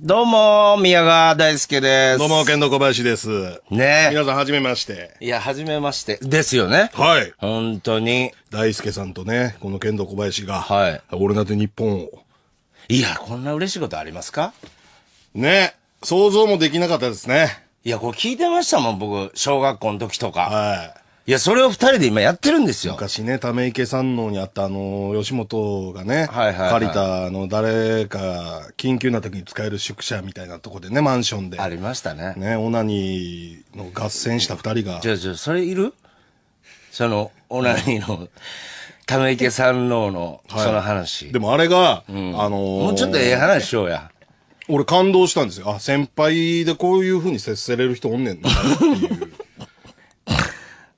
どうも、宮川大輔です。どうも、剣道小林です。ね皆さん、はじめまして。いや、はじめまして。ですよね。はい。本当に。大輔さんとね、この剣道小林が、はい。俺なって日本を。いや、こんな嬉しいことありますかね想像もできなかったですね。いや、これ聞いてましたもん、僕、小学校の時とか。はい。いや、それを二人で今やってるんですよ。昔ね、ため池山王にあったあの、吉本がね、はいはいはい借りたあの、誰か、緊急な時に使える宿舎みたいなとこでね、マンションで。ありましたね。ね、オナニーの合戦した二人がじ、ゃあじゃあそれいるその、オナニーの、ため池三郎の、その話。でもあれが、あのーもうちょっとええ話しようや。俺感動したんですよ。あ、先輩でこういう風に接せれる人おんねんなっていう。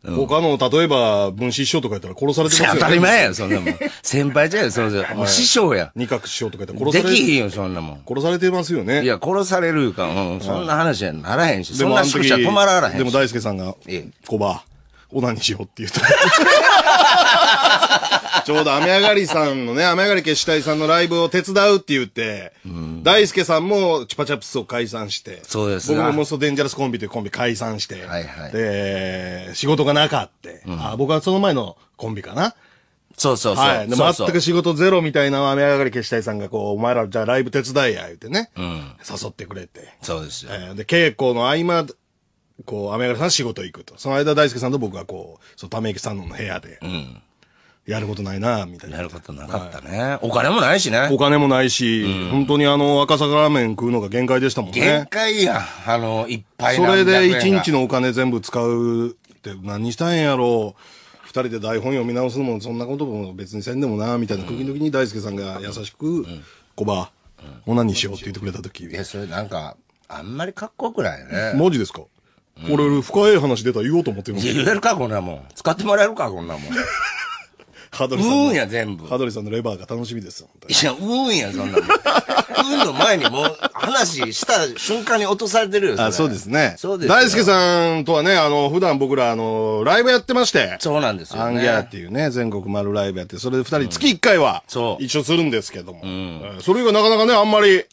うん、他の、例えば、分子師匠とかやったら殺されてますよ、ね、当たり前やそんなもん。先輩じゃん、そん師匠や。二角師匠とかやったら殺されてできひんよ、そんなもん。殺されてますよね。いや、殺されるか、うん、そんな話やならへんし、そんな宿舎止まらへんし。でも大輔さんが、ええ、コバ、オナにしようって言った。ちょうど雨上がりさんのね、雨上がり決死隊さんのライブを手伝うって言って、大輔さんもチュパチャプスを解散して、そうです僕もモストデンジャラスコンビというコンビ解散して、はいはい、で、仕事がなかった。うん、あ僕はその前のコンビかな。そうそうそう。はい。で、全く仕事ゼロみたいな雨上がり消し隊さんが、こう、お前ら、じゃあライブ手伝いや、言うてね。うん。誘ってくれて。そうですよ。えー、で、稽古の合間こう、雨柄さん仕事行くと。その間大輔さんと僕はこう、そう、ため池さんの部屋で。うん。やることないな、みたいな。やることなかったね、はい、お金もないしね。お金もないし、うん、本当にあの、赤坂ラーメン食うのが限界でしたもんね。限界やん。あの、いっぱいそれで一日のお金全部使うって何したんやろう。二人で台本読み直すのもそんなことも別にせんでもな、みたいな時々に大輔さんが優しく、コバ、オナニーしようって言ってくれた時。いや、それなんか、あんまりかっこよくないよね。文字ですかこれ、深い話出たら言おうと思ってるの言えるか、こんなもん。使ってもらえるか、こんなもん。ハドリさん。うんや、全部。ハドリさんのレバーが楽しみです。いや、うんや、そんなん。うんの前にもう、話した瞬間に落とされてるよ、あ、そうですね。そうです。大輔さんとはね、あの、普段僕ら、あの、ライブやってまして。そうなんですよ、ね。アンギャーっていうね、全国丸ライブやって、それで二人、月一回は、そう。一緒するんですけども。うん。それがなかなかね、あんまり、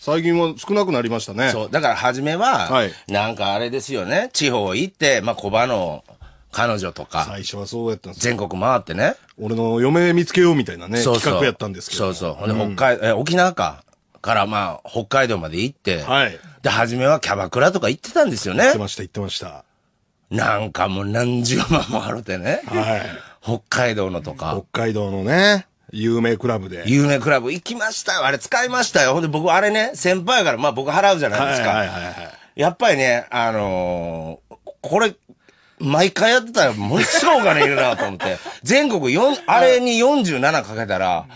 最近は少なくなりましたね。そう。だから初めは、はい、なんかあれですよね。地方行って、まあ、小場の彼女とか。最初はそうやったんです全国回ってね。俺の嫁見つけようみたいなね、そうそう企画やったんですけど。そうそう。ほんで、北海、うん、え、沖縄か。からまあ、北海道まで行って。はい。で、初めはキャバクラとか行ってたんですよね。行ってました、行ってました。なんかもう何十万もあってね。はい。北海道のとか。北海道のね。有名クラブで。有名クラブ行きましたよ。あれ使いましたよ。ほんで僕あれね、先輩やから、まあ僕払うじゃないですか。はいはいはい、はい、やっぱりね、あのー、これ、毎回やってたらもう一ごお金いるなと思って。全国4、あれに47かけたら、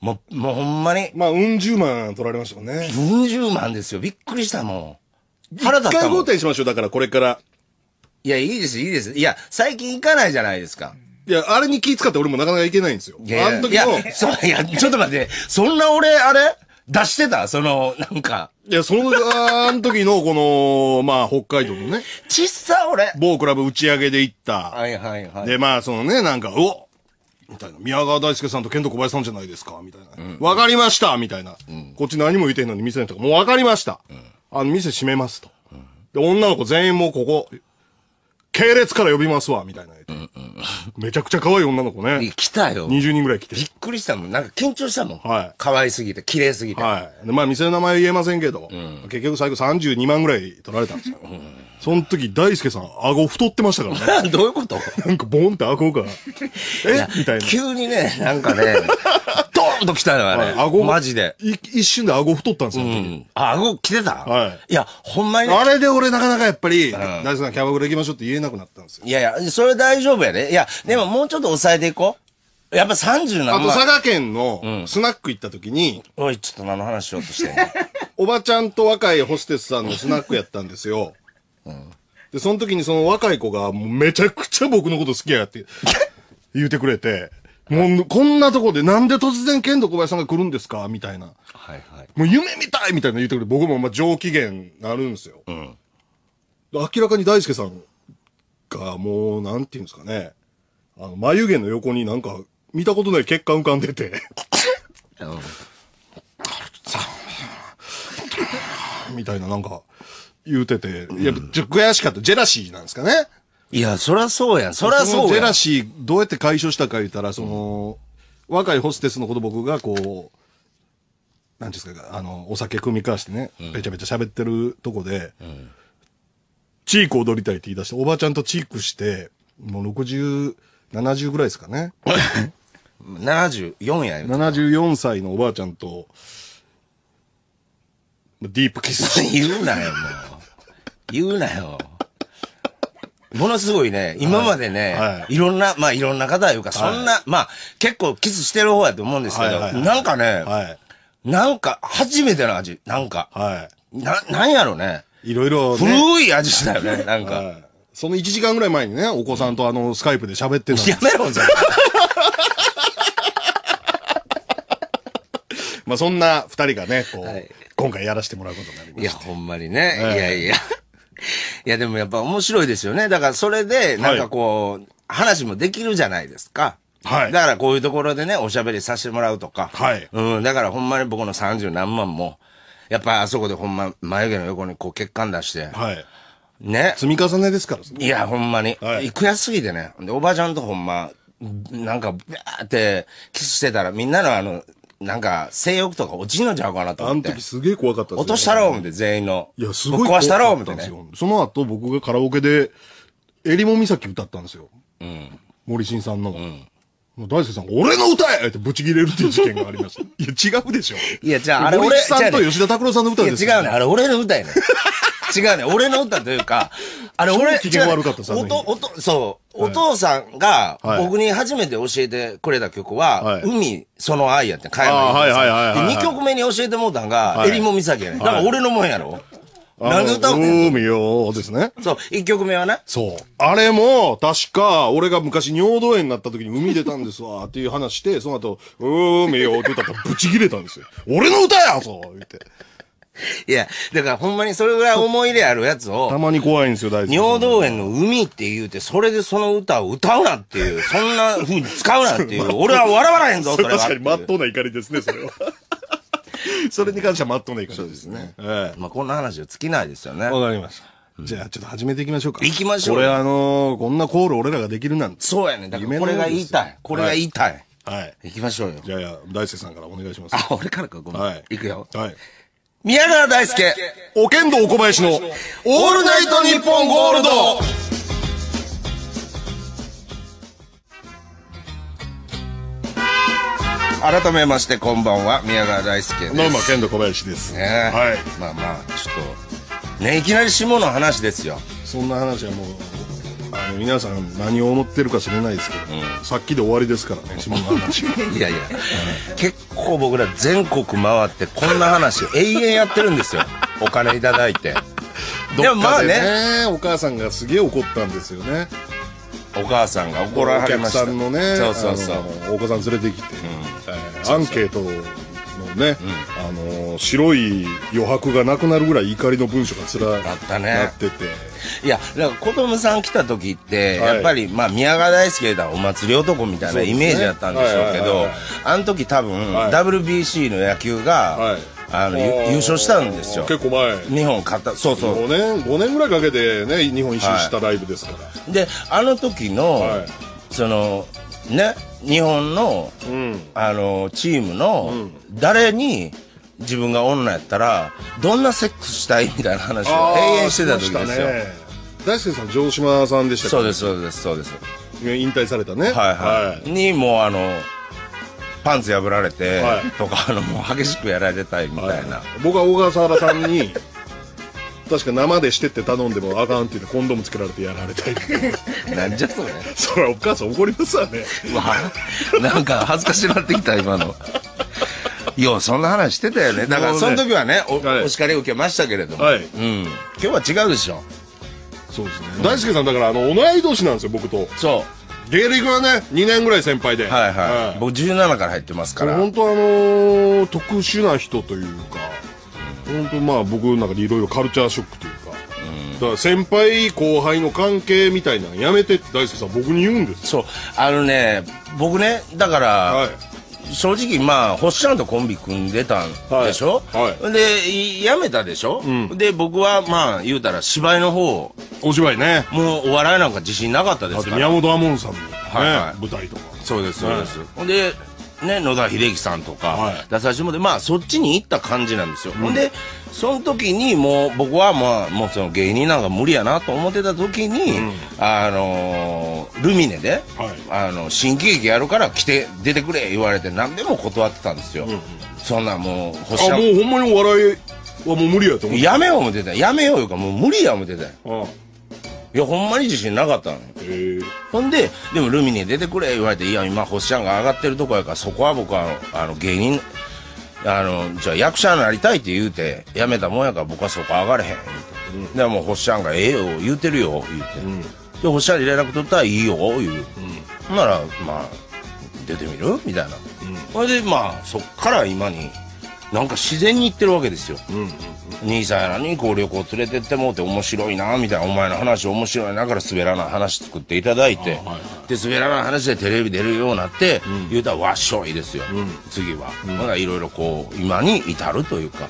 もう、もうほんまに。まあ、うん十万取られましたもんね。うん十万ですよ。びっくりしたもん。腹立った一回交代しましょう。だからこれから。いや、いいです、いいです。いや、最近行かないじゃないですか。いや、あれに気使って俺もなかなかいけないんですよ。あの時の。いや、そういやちょっと待って、そんな俺、あれ出してたその、なんか。いや、その、あの時の、この、まあ、北海道のね。ちっさ、俺。某クラブ打ち上げで行った。はいはいはい。で、まあ、そのね、なんか、うおみたいな。宮川大輔さんとケント小林さんじゃないですかみたいな。わ、うん、かりましたみたいな、うん、こっち何も言ってんのに店のとか、もうわかりました、うん、あの、店閉めますと。で、女の子全員もうここ、系列から呼びますわ、みたいな。うんうん、めちゃくちゃ可愛い女の子ね。来たよ。20人ぐらい来て。びっくりしたもん。なんか緊張したもん。はい。可愛すぎて、綺麗すぎて。はい。で、まあ店の名前言えませんけど、うん、結局最後32万ぐらい取られたんですよ。うん、その時、大輔さん、顎太ってましたからね。どういうことなんかボンって顎が、えみたいな。急にね、なんかね、ーンと来たよ、あれ。顎マジで。一瞬で顎太ったんですよ。うん。あ、顎来てたはい。いや、ほんまに。あれで俺なかなかやっぱり、大丈夫なキャバクラ行きましょうって言えなくなったんですよ。いやいや、それ大丈夫やね。いや、でももうちょっと抑えていこう。やっぱ30なあと佐賀県のスナック行った時に、うん、おい、ちょっと何の話しようとしてんの おばちゃんと若いホステスさんのスナックやったんですよ。うん、で、その時にその若い子が、めちゃくちゃ僕のこと好きやって言うてくれて、もう、こんなとこでなんで突然剣道小林さんが来るんですかみたいな。はいはい。もう夢みたいみたいな言うてくれ僕もまあ上機嫌なるんですよ。うん。明らかに大輔さんが、もう、なんていうんですかね。あの、眉毛の横になんか、見たことない血管浮かんでて。うん。みたいななんか、言うてて。いや、悔しかった。ジェラシーなんですかね。いや、そらそうや、そらそうや。ジェラシー、どうやって解消したか言ったら、その、若いホステスのこと僕がこう、なんですか、あの、お酒組み交わしてね、めちゃめちゃ喋ってるとこで、うん、チーク踊りたいって言い出して、おばあちゃんとチークして、もう60、70ぐらいですかね。74 やよ。74歳のおばあちゃんと、ディープキス。言うなよ、もう。言うなよ。ものすごいね、今までね、はいい、ろんな、まあいろんな方いうか、そんな、はい、まあ結構キスしてる方やと思うんですけど、はいはいはい、なんかね、はい、なんか初めての味、なんか。はい、な、なんやろね。いろいろ、ね、古い味したよね、なんか。はいその1時間ぐらい前にね、お子さんとあの、スカイプで喋ってたやめろ、それ。まあそんな二人がね、こう、はい、今回やらせてもらうことになりました。いや、ほんまにね。いやいや。いや、でもやっぱ面白いですよね。だからそれで、なんかこう、はい、話もできるじゃないですか。はい。だからこういうところでね、おしゃべりさせてもらうとか。はい。うん、だからほんまに僕の30何万も、やっぱあそこでほんま眉毛の横にこう血管出して。はい。ね。積み重ねですから、いや、ほんまに。はい。悔しすぎてね。で、おばあちゃんとほんま、なんか、ビャーってキスしてたら、みんなのあの、なんか、性欲とか落ちんのちゃうかなと思って。あの時すげえ怖かったです、ね、落としたろう思って、全員の。いや、すごい壊したろう思ってね。その後僕がカラオケで、えりもき歌ったんですよ。うん。森進さんの。うん。もう大輔さん、俺の歌えってブチ切れるっていう事件がありました。いや、違うでしょ。いや、じゃあ、あれ俺。森さんと吉田拓郎さんの歌です、ね。いや、違うね。あれ俺の歌やね。違うね。俺の歌というか、あれ俺、機嫌悪かったさ、おと、おそう、お父さんが僕に初めて教えてくれた曲は、海、その愛やって、帰外はいはいはい。で、2曲目に教えてもうたんが、えりも岬やね。だから俺のもんやろ。何で歌うの海よですね。そう、一曲目はね。そう。あれも、確か、俺が昔尿道炎になった時に海出たんですわ、っていう話して、その後、海よって歌ったらブチ切れたんですよ。俺の歌やそう言って。いや、だからほんまにそれぐらい思い出あるやつを。たまに怖いんですよ、大臣。尿道園の海って言うて、それでその歌を歌うなっていう、そんな風に使うなっていう、俺は笑わへんぞ、それは。確かに真っ当な怒りですね、それは。それに関しては真っ当な怒りですね。ええ。まあこんな話は尽きないですよね。わかりました。じゃあ、ちょっと始めていきましょうか。いきましょう。これあのこんなコール俺らができるなんて。そうやね。だからこれが言いたい。これが言いたい。はい。行きましょうよ。じゃあ、大輔さんからお願いします。あ、俺からか、ごめん。はい。行くよ。はい。宮川大輔、おけ剣道小林の、オールナイトニッポンゴールド改めましてこんばんは、宮川大輔です。どうも、剣道小林です。ね、はい。まあまあ、ちょっと、ね、いきなり下の話ですよ。そんな話はもう、あの皆さん何を思ってるか知れないですけど、さっきで終わりですからね 下の話いやいや、結構僕ら全国回ってこんな話永遠やってるんですよお金いただいて どっかでねねお母さんがすげえ怒ったんですよねお母さんが怒られましたお客さんのねそうそうそうお子さん連れてきて、うん、アンケートをね、あの白い余白がなくなるぐらい怒りの文章がつらなったねなってていやだから子供さん来た時って、やっぱり、まあ、宮川大輔だお祭り男みたいなイメージだったんでしょうけどあの時多分、WBC の野球が、あの優勝したんですよ結構前日本勝ったそうそう5年 ,5 年ぐらいかけてね日本一周したライブですから、であの時の、そのね日本の、うん、あのチームの誰に自分が女やったらどんなセックスしたいみたいな話を永遠してた時ですよ、大輔さん城島さんでしたそうですそうですそうです引退されたねはいはい、にもうあのパンツ破られてとか、あのもう激しくやられてたいみたいな、はい、僕は小笠原さんに確か生でしてって頼んでもあかんって言ってコンドームつけられてやられたりなんじゃそれそお母さん怒りますわねわなんか恥ずかしなってきた今のようそんな話してたよねだからその時はねおはい、お叱り受けましたけれども、はいうん、今日は違うでしょそうですね、うん、大輔さんだからあの同い年なんですよ僕とそう芸歴はね2年ぐらい先輩ではいはい、はい、僕17から入ってますから本当あのー、特殊な人というか本当まあ僕の中でいろいろカルチャーショックというか、だから先輩後輩の関係みたいなのやめてって大輔さん僕に言うんですそうあのね僕ねだから、はい正直まあ星ちゃんとコンビ組んでたんでしょ、はいはい、でやめたでしょ、うん、で僕はまあ言うたら芝居の方お芝居ねもうお笑いなんか自信なかったですから宮本亞門さんの、ね、はい、はい、舞台とかそうですそうです、はい、でね、野田秀樹さんとか出させてもらって、まあそっちに行った感じなんですよ。ほ、んで、その時にもう僕はまあ、もうその芸人なんか無理やなと思ってた時に、うん、あのー、ルミネで、はい、あの、新喜劇やるから来て、出てくれ言われて何でも断ってたんですよ。うんうん、そんなもう、星しもうほんまにお笑いはもう無理やと思ってやめよう思ってたやめよういうかもう無理や思ってたよ。ああいや、ほんまに自信なかったのよ。ほんで、でもルミネ出てくれ言われて、いや、今、星ちゃんが上がってるとこやから、そこは僕は、あの、芸人、あの、じゃあ役者になりたいって言うて、辞めたもんやから僕はそこ上がれへん。うん、でも星ちゃんがええよ、言うてるよ、言うて。うん、で、星ちゃんに連絡取ったらいいよ、言う。うん、なら、まあ、出てみるみたいな。うん、それで、まあ、そっから今になんか自然に行ってるわけですよ、うんうんうん、兄さんやらにこう旅行連れてってもうて面白いなみたいなお前の話面白いなから滑らない話作っていただいて、はいはい、で滑らない話でテレビ出るようになって、うん、言うたらわっしょいですよ、うん、次は、うん、まだいろいろこう今に至るというか、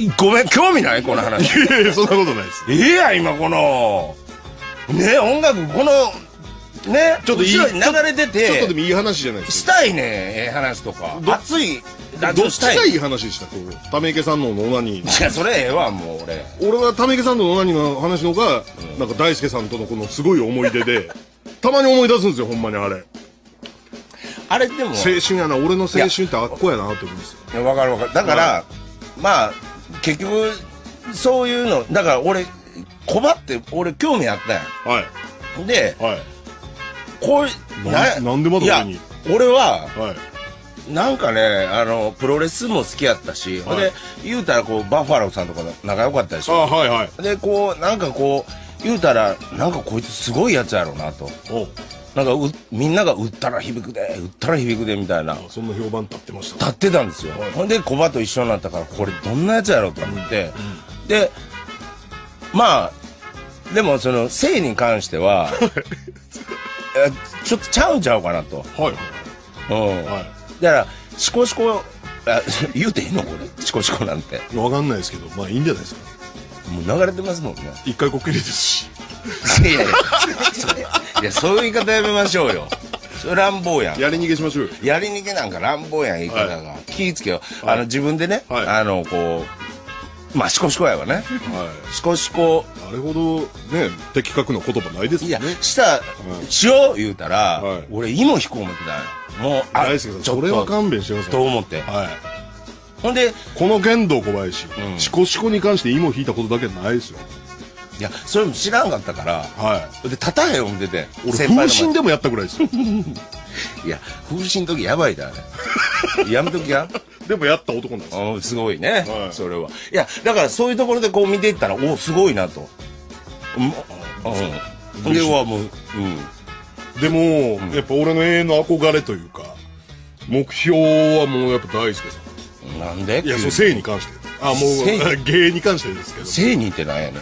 えー、ごめん興味ないこの話いやいやそんなことないですええー、や今このね音楽このねちょっといい流れ出てちょっとでもいい話じゃないですかしたいねええ話とか熱いどっちがいい話でしたこうため池さんのナニーいやそれええわもう俺俺はため池さんのナニーの話のが、うん、なんか大輔さんとのこのすごい思い出で たまに思い出すんですよほんまにあれあれでも青春やな俺の青春ってあっこやなって思うんですよわかるわかるだから、まあ結局そういうのだから俺困って俺興味あったやんはいで、はい、こいななんでまだ俺に俺は、はい、なんかねあのプロレスも好きやったし、はい、で言うたらこうバファローさんとか仲良かったでしょあ、はいはい、でこうなんかこう言うたらなんかこいつすごいやつやろうなとなんかうみんなが売ったら響くで売ったら響くでみたいなそんな評判立ってました立ってたんですよ、はい、ほんでコバと一緒になったからこれどんなやつやろうと思って、うんうん、でまあでもその性に関しては ちょっとちゃうんちゃうかなと。はい。はい、だから、シコシコ、あ 言うていいのこれ、シコシコなんて。わかんないですけど、まあいいんじゃないですか。もう流れてますもんね。一回こっきりですし。いやいや、いやそういう言い方やめましょうよ。乱暴やんやり逃げしましょうやり逃げなんか乱暴やん言い方が、気ぃつけよ、あの自分でね、はい、あのこうまあシコシコやわね、はい、シコシコあれほどね的確な言葉ないですもんいや、した、しよう言うたら、はい俺、芋引こう思ってたんよ。もう、あ、大輔さんそれは勘弁してくださいと思って。はいほんで、この剣道小林、うんシコシコに関して芋引いたことだけないですよいや、それも知らんかったから、はいで、立たへん思ってて、俺先輩風神でもやったぐらいですよ いや、風神の時やばいだ、あれ。やめときや。でもやった男なんですよ。すごいね、はいそれは。いや、だからそういうところでこう見ていったら、おお、すごいなと。うん。うれはもう、うん。でも、やっぱ俺の永遠の憧れというか、目標はもうやっぱ大輔さん。なんでいや、そう、性に関して。あ、もう、芸に関してですけど。性にってなんやねん。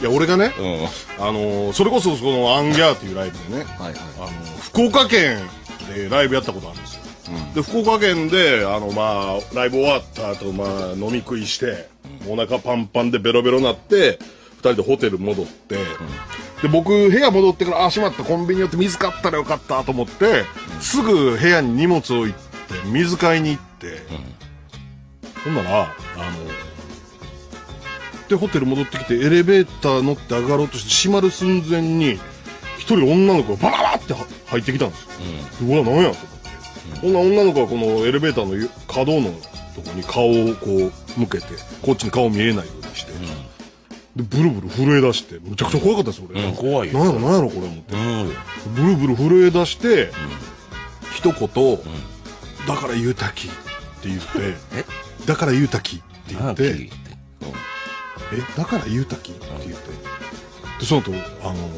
いや、俺がね、うん。あの、それこそそのアンギャーっていうライブでね、はいはい。あの、福岡県でライブやったことあるんですよ。で福岡県であの、まあ、ライブ終わった後、まあ飲み食いしてお腹パンパンでベロベロになって2人でホテル戻って、で僕部屋戻ってからあしまったコンビニ寄って水買ったらよかったと思ってすぐ部屋に荷物置いて水買いに行って、ほんならあのでホテル戻ってきてエレベーター乗って上がろうとして閉まる寸前に1人女の子がバババって入ってきたんですよ、うん、うわ何やと思ってこんな女の子はこのエレベーターの可動のとこに顔をこう向けてこっちに顔見えないようにして、でブルブル震え出してむちゃくちゃ怖かったです俺、うん、怖いよなんやろなんやろこれ思って、ブルブル震え出して、一言、だから言うたき」って言って「だから言うたき」って言って「えだから言うたき」って言ってでその後あの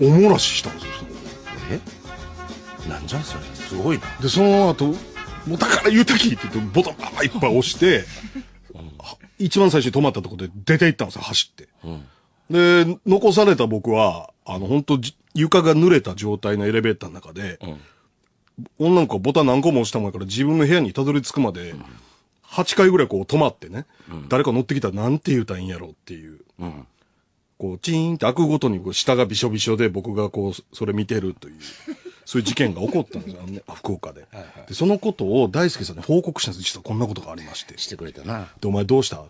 おもらししたんですよそのえなんじゃそれすごいなでその後もうだから言うたきって言ってボタンばーいっぱい押して一番最初に止まったとこで出て行ったんですよ走って、うん、で残された僕はあの本当床が濡れた状態のエレベーターの中で、うん、女の子はボタン何個も押したもんから自分の部屋にたどり着くまで、8回ぐらいこう止まってね、誰か乗ってきたらなんて言うたらいいんやろうっていう、こうチーンって開くごとにこう下がびしょびしょで僕がこうそれ見てるというそういう事件が起こったんですよ、ね、福岡ではいはい、で。そのことを大輔さんに報告したんです実はこんなことがありまして。してくれたな。で、お前どうした、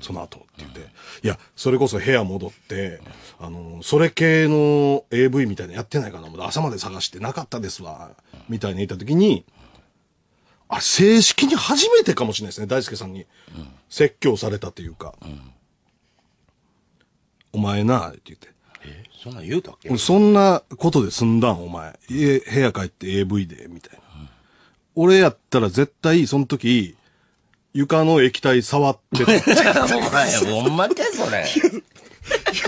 その後って言って、うん、いや、それこそ部屋戻って、うん、あの、それ系の AV みたいなのやってないかな、朝まで探してなかったですわ、みたいに言った時に、あ正式に初めてかもしれないですね、大輔さんに。説教されたというか、お前な、って言って、そんな言うたっけそんなことで済んだん、お前。家、部屋帰って AV で、みたいな。俺やったら絶対、その時、床の液体触ってた。お 前、ほんまかそれ。言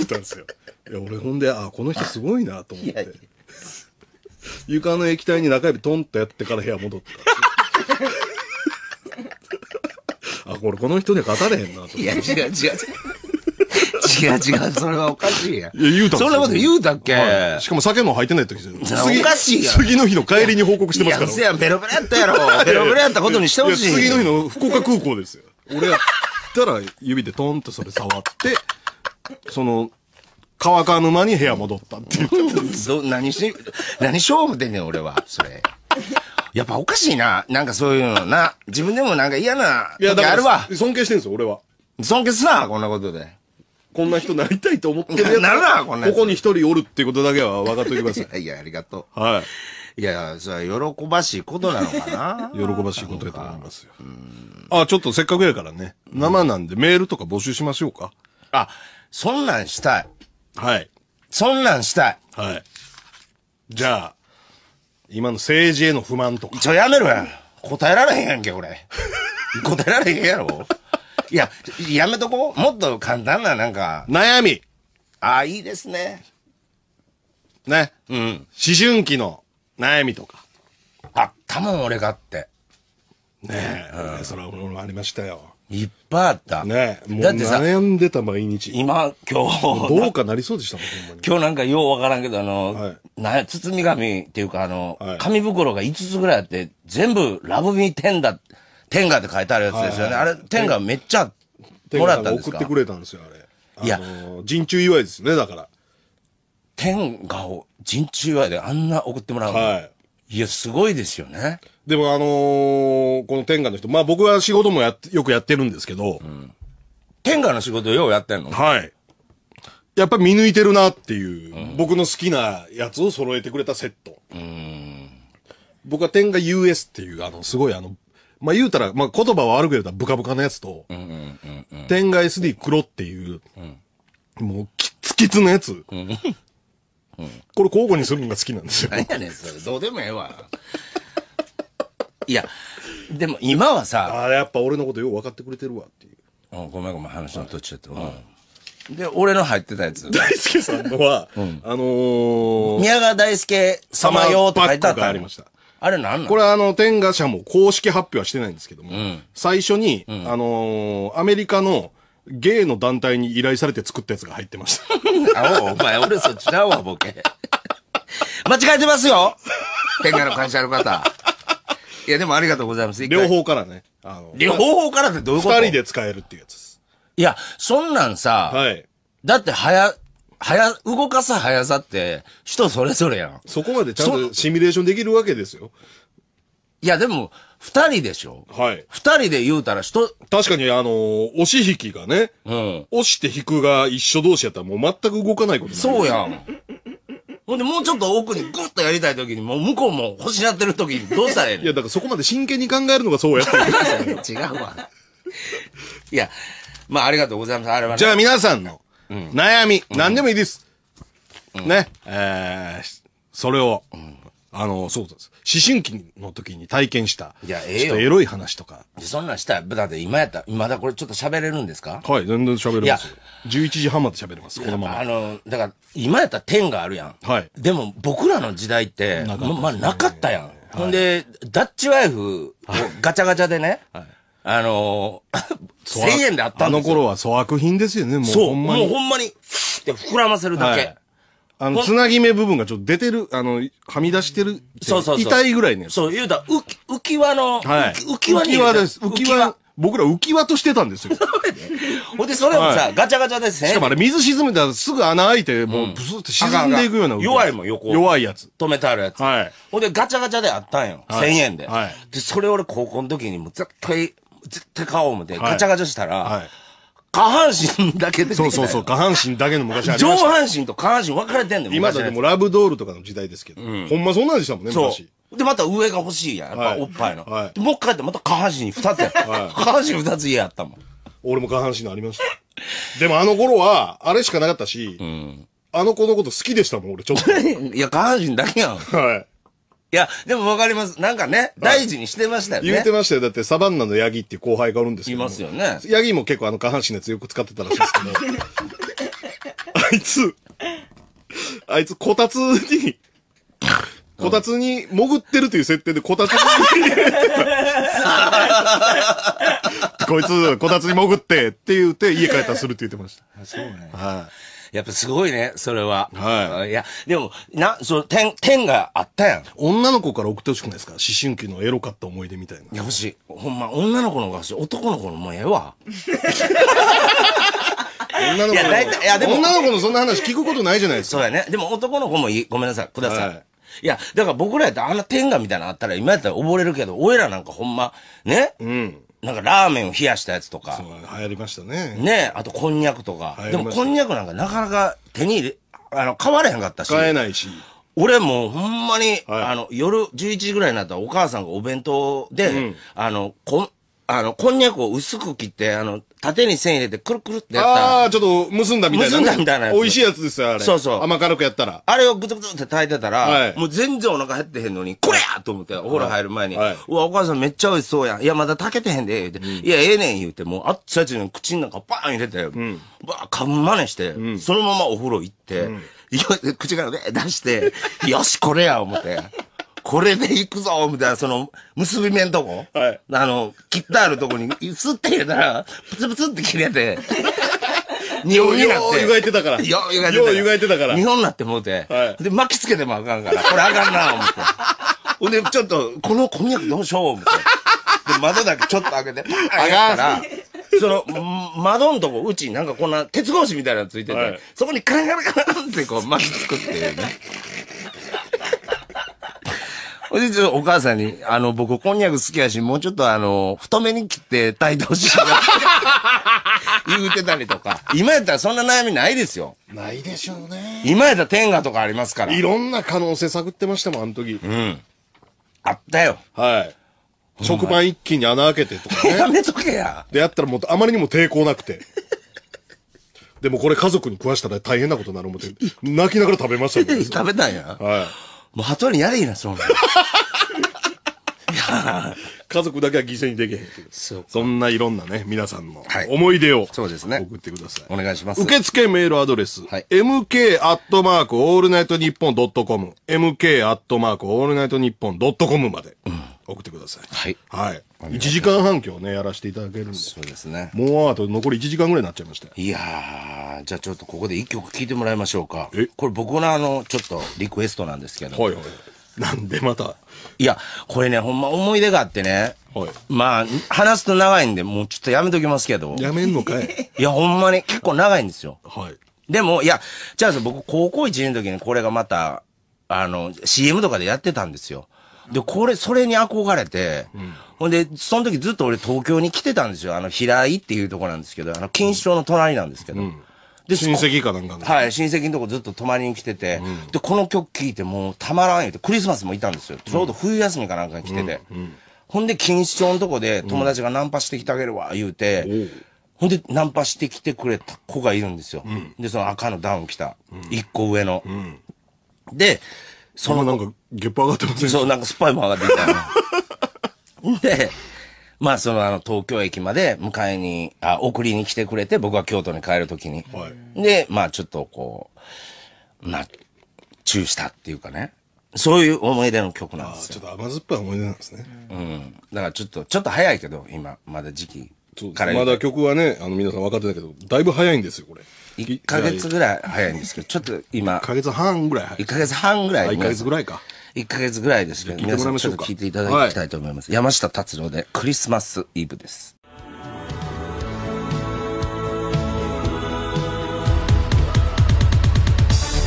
うたんですよ。いや、俺ほんで、あ、この人すごいなと思って。床の液体に中指トンとやってから部屋戻った。あ、これこの人には勝たれへんなと思って。いや、違う違う。違う違う、それはおかしいやいや、言うたそんなこと言うたっけ、はいしかも酒も入ってない時ですよ。おかしいやん次の日の帰りに報告してますや、から。嘘やん、ベロベロやったやろ。ベロベロやったことにしてほしい。い次の日の福岡空港ですよ。俺は、ったら指でトンとそれ触って、その、川川沼に部屋戻ったっていう。ど何し、何しよう思てんねん、俺は。それ。やっぱおかしいな。なんかそういうのな。自分でもなんか嫌ない時あるわ。尊敬してるんですよ、俺は。尊敬すな、こんなことで。こんな人なりたいと思ってる なるな、こんなここに一人おるっていうことだけは分かっておきます。いや、ありがとう。はい。いや、それは喜ばしいことなのかな喜ばしいことやと思いますよ。あ、ちょっとせっかくやからね。生なんでメールとか募集しましょうか。あ、そんなんしたい。はい。そんなんしたい。はい。じゃあ、今の政治への不満とか。ちょ、やめろや。答えられへんやんけ、これ。答えられへんやろ。いや、やめとこう。もっと簡単な、なんか。悩み。ああ、いいですね。ね。うん。思春期の悩みとか。あったもん、俺がって。ねえ、うん、それは俺もありましたよ。いっぱいあった。ねえ、もう悩んでた毎日。今、今日。どうかなりそうでしたもん、今日なんかようわからんけど、あの、はい、な包み紙っていうか、あの、はい、紙袋が5つぐらいあって、全部ラブミーテンだ天下って書いてあるやつですよね。はいはい、あれ、天下めっちゃもらったんですか送ってくれたんですよ、あれ。いや。人中祝いですね、だから。天下を人中祝いであんな送ってもらうの。はい。いや、すごいですよね。でもあのー、この天下の人、まあ僕は仕事もやよくやってるんですけど、うん、天下の仕事ようやってんのはい。やっぱり見抜いてるなっていう、うん、僕の好きなやつを揃えてくれたセット。うん僕は天下 US っていう、あの、すごいあの、まあ言うたら、まあ言葉は悪く言うたらブカブカのやつと、天外 SD 黒っていう、もうキツキツのやつ。これ交互にするのが好きなんですよ。何やねん、それ。どうでもええわ。いや、でも今はさ。ああ、やっぱ俺のことよく分かってくれてるわっていう。うん、ごめんごめん、話の途中うん、で、俺の入ってたやつ。大輔さんのは、あの宮川大輔様用と書いてあった。がありました。あれなんこれあの、天下社も公式発表はしてないんですけども、ん最初に、あのーアメリカのゲイの団体に依頼されて作ったやつが入ってました。あ、おお前、俺そっちだわ、ボケ。間違えてますよ天下の会社の方。いや、でもありがとうございます。両。方からね。あの、両方からってどういうこと二人で使えるっていうやつです。いや、そんなんさ、はい。だって、はや、早、動かす速さって人それぞれやん。そこまでちゃんとシミュレーションできるわけですよ。いや、でも、二人でしょはい。二人で言うたら人、確かにあのー、押し引きがね、うん。押して引くが一緒同士やったらもう全く動かないことそうやん。ほんで、もうちょっと奥にグッとやりたいときに、もう向こうも欲しなってるときにどうしたらええのいや、だからそこまで真剣に考えるのがそうやってる。違うわ。いや、まあありがとうございます。あれは、ね、じゃあ皆さんの悩み、何でもいいです。ね。えー、それを、あの、そうです。思春期の時に体験した。いや、ええよ。エロい話とか。そんなんしたら、だって今やったら、まだこれちょっと喋れるんですかはい、全然喋れます。11時半まで喋れます、このまま。あの、だから、今やったら点があるやん。はい。でも、僕らの時代って、まあ、なかったやん。ほんで、ダッチワイフガチャガチャでね、はい、あのー、1円であったんでのすよ。頃は粗悪品ですよね、もう。そう、ほんまもうほんまに、ふって膨らませるだけ。はいあの、つなぎ目部分がちょっと出てる、あの、はみ出してる。そうそうそう痛いぐらいね。そう、言うたら、浮き、浮き輪の、はい。浮き輪に浮き輪です。浮き輪。。僕ら浮き輪としてたんですよ。ほんで、それもさ、はいガチャガチャですしかも。あれ水沈めたらすぐ穴開いて、もうブスって沈んでいくような弱いもん横弱いやつ。止めてあるやつ。はいほんで、ガチャガチャであったんよ。は1000円で。はいで、それ俺高校の時にも絶対絶対買おう思て、ガチャガチャしたら、下半身だけでそうそうそう、下半身だけの昔あり上半身と下半身分かれてんのん、今だでもラブドールとかの時代ですけど。うん、ほんまそんなんでしたもんね、昔。で、また上が欲しいやん。やっぱおっぱいの。はい、もう一回ってまた下半身二つや、はい、下半身二つ家やったもん。俺も下半身のありました。でもあの頃は、あれしかなかったし、うん、あの子のこと好きでしたもん、俺ちょっと。いや、下半身だけやん。はい。いや、でもわかります。なんかね、大事にしてましたよね。言ってましたよ。だって、サバンナのヤギっていう後輩がおるんですけど。いますよね。ヤギも結構あの、下半身のやつよく使ってたらしいですけど。あいつ、あいつ、こたつに、こたつに潜ってるという設定でこたつにて こいつ、こたつに潜ってって言うて、家帰ったらするって言ってました。そうね。はい、あ。やっぱすごいね、それは。はい。いや、でも、な、その、点、点があったやん。女の子から送ってほしくないですか思春期のエロかった思い出みたいな。いや、欲しい。ほんま、女の子の方が欲しい。男の子のもええわ。女の子の。いや、いいや、でも。女の子のそんな話聞くことないじゃないですか。そうやね。でも男の子もいい。ごめんなさい。ください。はいいや、だから僕らやったらあんな天下みたいなのあったら、今やったら溺れるけど、俺らなんかほんま、ね、うん、なんかラーメンを冷やしたやつとか。そう、流行りましたね。ねあとこんにゃくとか。でもこんにゃくなんかなかなか手に入れ、あの、買われへんかったし。買えないし。俺もほんまに、はい、あの、夜11時ぐらいになったらお母さんがお弁当で、うん、あの、こん、あの、こんにゃくを薄く切って、あの、縦に線入れて、くるくるってやったら。ああ、ちょっと結んだみたいな、結んだみたいなやつ。美味しいやつですよ、あれ。そうそう。甘辛くやったら。あれをぐつぐつって炊いてたら、はい、もう全然お腹減ってへんのに、これやと思って、お風呂入る前に、はい、うわ、お母さんめっちゃ美味しそうやん。いや、まだ炊けてへんで、言うて、うん、いや、ええねん言うて、もう、あっちたちに口の中バーン入れて、うん、ばーかんまねして、うん、そのままお風呂行って、うん、口からね、出して、よし、これや、思って。これで行くぞみたいな、その、結び目んとこ、はい、あの、切ってあるとこに、スッて入れたら、プツプツって切れて、日 本になって。よう湯がいてたから。よう湯がいてたから。よう湯がいてたから。日本になってもうて、はい。で、巻きつけてもあかんから、これあかんな、思って。ほんで、ちょっと、このこんにゃくどうしよう、みたいな。で、窓だけちょっと開けて、あーンたら、その、窓んとこ、うち、なんかこんな、鉄格子みたいなのついてて、はい、そこにカランカランカランってこう巻きつくっていうね。ほいで、ちゃん、お母さんに、あの、僕、こんにゃく好きやし、もうちょっとあの、太めに切って炊いてほしい言うてたりとか。今やったらそんな悩みないですよ。ないでしょうね。今やったら天下とかありますから。いろんな可能性探ってましたもん、あの時。うん。あったよ。はい。食パン一気に穴開けてとか やめとけや。で、やったらもう、あまりにも抵抗なくて。でもこれ家族に食わしたら大変なことになる思って、泣きながら食べましたけど、食べたんや。はい。もう鳩にやれいな、そんな。い や家族だけは犠牲にできへんそうそんないろんなね、皆さんの思い出を、そうですね。送ってください。お願いします。受付メールアドレス、はい、mk アットマークオールナイトニッポンドットコム、mk アットマークオールナイトニッポンドットコムまで。うん送ってください。はい。はい。1時間半今日ね、やらせていただけるんで。そうですね。もうあと残り1時間ぐらいになっちゃいましたいやじゃあちょっとここで1曲聴いてもらいましょうか。えこれ僕のあの、ちょっとリクエストなんですけど。はいはい。なんでまた。いや、これね、ほんま思い出があってね。はい。まあ、話すと長いんで、もうちょっとやめときますけど。やめんのかい。いや、ほんまに結構長いんですよ。はい。でも、いや、じゃあ僕、高校1年の時にこれがまた、あの、CM とかでやってたんですよ。で、これ、それに憧れて、うん、ほんで、その時ずっと俺東京に来てたんですよ。あの、平井っていうとこなんですけど、あの、錦糸町の隣なんですけど。うん、で親戚かなんかはい、親戚のとこずっと泊まりに来てて、で、この曲聴いてもうたまらんよって、クリスマスもいたんですよ。ちょうど冬休みかなんかに来てて。ほんで、錦糸町のとこで友達がナンパしてきてあげるわ、言うて、ほんで、ナンパしてきてくれた子がいるんですよ。で、その赤のダウン来た。一個上の。で、その、なんか、ゲップ上がってますね。そう、なんか酸っぱいも上がってきたよね。で、まあ、その、あの、東京駅まで迎えに、あ、送りに来てくれて、僕は京都に帰るときに。はい、で、まあ、ちょっとこう、まあ、チューしたっていうかね。そういう思い出の曲なんですよ。ちょっと甘酸っぱい思い出なんですね。うん。だからちょっと、ちょっと早いけど、今、まだ時期。まだ曲はね、あの皆さん分かってないけど、だいぶ早いんですよ、これ。1か月ぐらい早いんですけど、ちょっと今。1か月半ぐらい早い。1か月半ぐらい。1か月ぐらいか。1か月ぐらいですけど、皆さんちょっと聞いていただきたいと思います。はい、山下達郎でクリスマスイブです。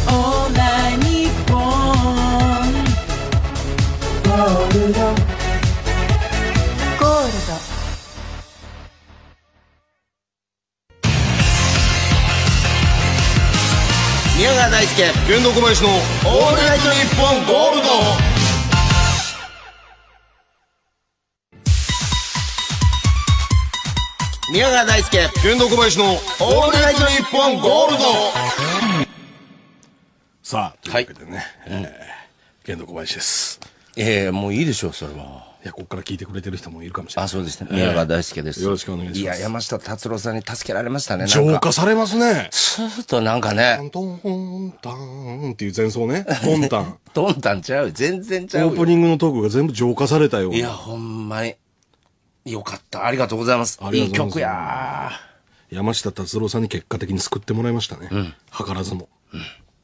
オーナー日本ゴールド宮川大輔玄徳林の「オールナイトニッポンゴールド」宮川大輔玄徳林の「オールナイトニッポンゴールド」さあというわけでね、はい、えー、玄徳林ですええー、もういいでしょうそれはいや、ここから聞いてくれてる人もいるかもしれない。あ、そうですね。宮川大輔です。よろしくお願いします。いや、山下達郎さんに助けられましたね。浄化されますね。スーッとなんかね。トンタンっていう前奏ね。トンタン。トンタンちゃう全然ちゃうオープニングのトークが全部浄化されたよ。いや、ほんまに。よかった。ありがとうございます。いい曲や山下達郎さんに結果的に救ってもらいましたね。うん。図らずも。うん。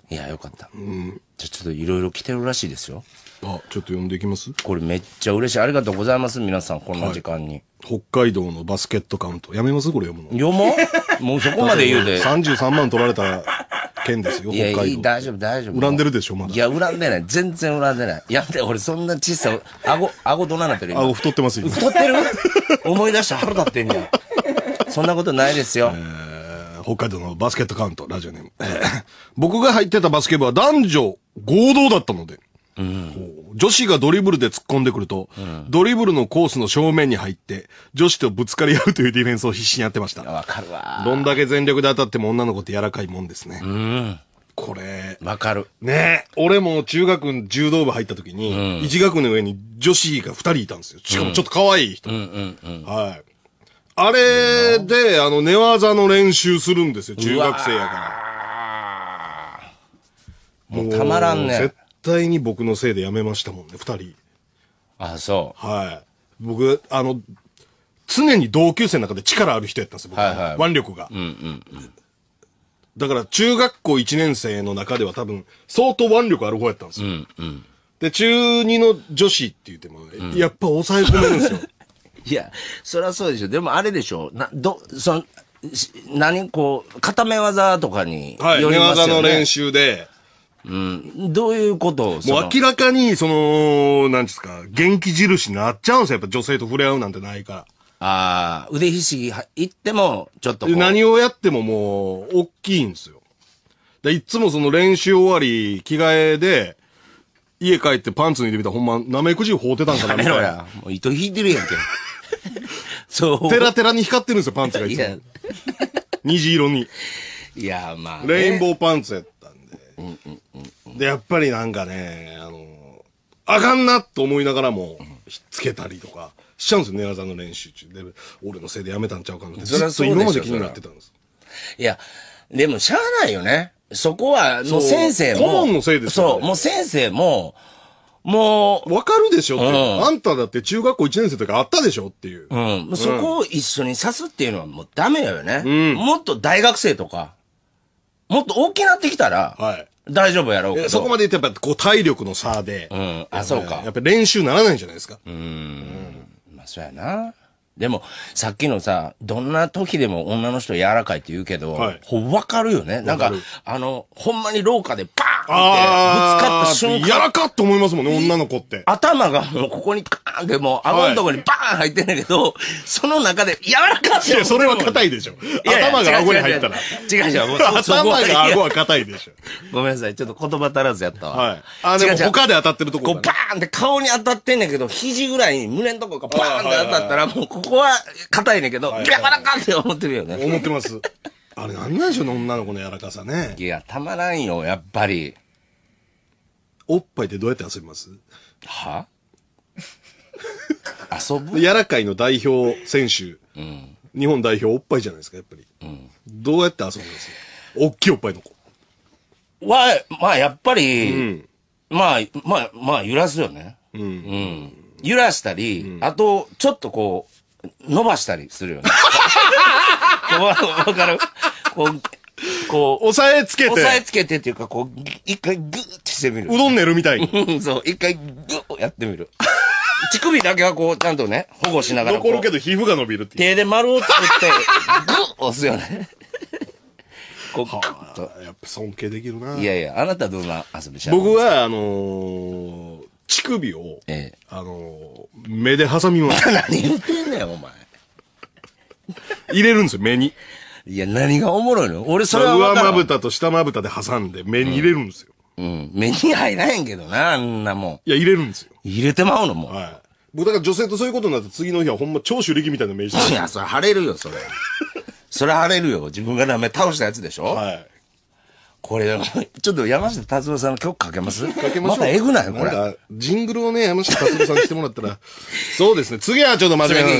いや、よかった。うん。じゃ、ちょっといろいろ来てるらしいですよ。あちょっと読んでいきますこれめっちゃ嬉しいありがとうございます皆さんこんな時間に、はい北海道のバスケットカウント。やめますこれ読むの。読もうもうそこまで言うで。33万取られた件ですよ、いや、いい、大丈夫、大丈夫。恨んでるでしょ、まだ。いや、恨んでない。全然恨んでない。やって、俺そんな小さい、顎、顎どななってる顎太ってますよ。太ってる思い出して腹立ってんじゃん。そんなことないですよ。えー、北海道のバスケットカウント、ラジオネーム。僕が入ってたバスケ部は男女合同だったので、女子がドリブルで突っ込んでくると、うん、ドリブルのコースの正面に入って、女子とぶつかり合うというディフェンスを必死にやってました。わかるわ。どんだけ全力で当たっても女の子って柔らかいもんですね。うん。これ。わかる。ね俺も中学柔道部入った時に、一、うん、学の上に女子が二人いたんですよ。しかもちょっと可愛い人。はい。あれで、あの、寝技の練習するんですよ。中学生やから。もうたまらんね。絶対に僕のせいで辞めましたもんね、二人。あ、そう。はい。僕、あの、常に同級生の中で力ある人やったんですよ、僕。はいはい、腕力が。うんうんうん。だから、中学校1年生の中では多分、相当腕力ある方やったんですよ。うんうん。で、中2の女子って言っても、ねうん、やっぱ抑え込めるんですよ。いや、そりゃそうでしょ。でもあれでしょ。な、ど、その、何こう、固め技とかによりますよ、ね。はい、寝技の練習で。うん。どういうこともう明らかに、その、なんですか、元気印になっちゃうんですよ。やっぱ女性と触れ合うなんてないから。ああ、腕ひしぎ行っても、ちょっと。何をやってももう、大きいんですよ。で、いつもその練習終わり、着替えで、家帰ってパンツ脱いでみたらほんま、なめくじ放ってたんかなみたいな。やめろや。もう糸引いてるやんけ。そう。テラテラに光ってるんですよ、パンツがいつも。虹色に。いや、まあ、ね、レインボーパンツやって。で、やっぱりなんかね、あの、あかんなと思いながらも、ひっつけたりとか、しちゃうんですよ、寝技の練習中。で、俺のせいでやめたんちゃうかなって、ずっと今まで気になってたんです。いや、でもしゃあないよね。そこは、もう先生も。顧問のせいですよ、ね、そう、もう先生も、もう。わかるでしょって、うん、あんただって中学校1年生とかあったでしょっていう。うん。そこを一緒に刺すっていうのはもうダメだよね。うん、もっと大学生とか。もっと大きなってきたら、はい。大丈夫やろうけど。そこまで言ってやっぱこう体力の差で。うん。あ、そうか。やっぱ練習ならないんじゃないですか。うん。まあ、そうやな。でも、さっきのさ、どんな時でも女の人柔らかいって言うけど、はい、ほ、わかるよね。なんか、あの、ほんまに廊下でパーあぶつかった瞬間。やらかって思いますもんね、女の子って。頭がもうここにカーンってもう、顎のとこにバーン入ってんだけど、はい、その中でやらかっていや、それは硬いでしょ。いやいや頭が顎に入ったら。違う違う、もう頭が顎は硬いでしょ。ごめんなさい、ちょっと言葉足らずやったわ。はい。あ、でも他で当たってるとここうバーンって顔に当たってんねんけど、肘ぐらいに胸のとこがバーンって当たったら、もうここは硬いねんけど、やらかって思ってるよね。思ってます。あれなんなんでしょうね、女の子の柔らかさね。いや、たまらんよ、やっぱり。おっぱいってどうやって遊びますは 遊ぶ柔らかいの代表選手、うん、日本代表おっぱいじゃないですか、やっぱり。うん、どうやって遊ぶんですかおっきいおっぱいの子。は、まあやっぱり、うん、まあ、まあ、まあ揺らすよね。うん。うん、揺らしたり、あと、ちょっとこう、伸ばしたりするよね。わかるこう、こう。押さえつけて。押さえつけてっていうか、こう、一回グーってしてみる。うどん寝るみたいに。そう、一回グーやってみる。乳首だけはこう、ちゃんとね、保護しながら。残るけど皮膚が伸びるって手で丸を作って、グー押すよね。こう、はあ、やっぱ尊敬できるな。いやいや、あなたどんな遊びし僕は、あのー、乳首を、ええ、あのー、目で挟みます。何言ってんねん、お前。入れるんですよ、目に。いや、何がおもろいの俺それは分上からまぶたと下まぶたで挟んで目に入れるんですよ。うん。目に入らへんけどな、あんなもん。いや、入れるんですよ。入れてまうのもう。はい。僕だから女性とそういうことになっと、次の日はほんま長州力みたいな名刺いや、それ腫れるよ、それ。それ腫れるよ。自分が舐め倒したやつでしょはい。これ、ちょっと山下達郎さんの曲かけますかけましょう。またえぐないこれ。ジングルをね、山下達郎さんにしてもらったら。そうですね。次はちょっと真面目に。あ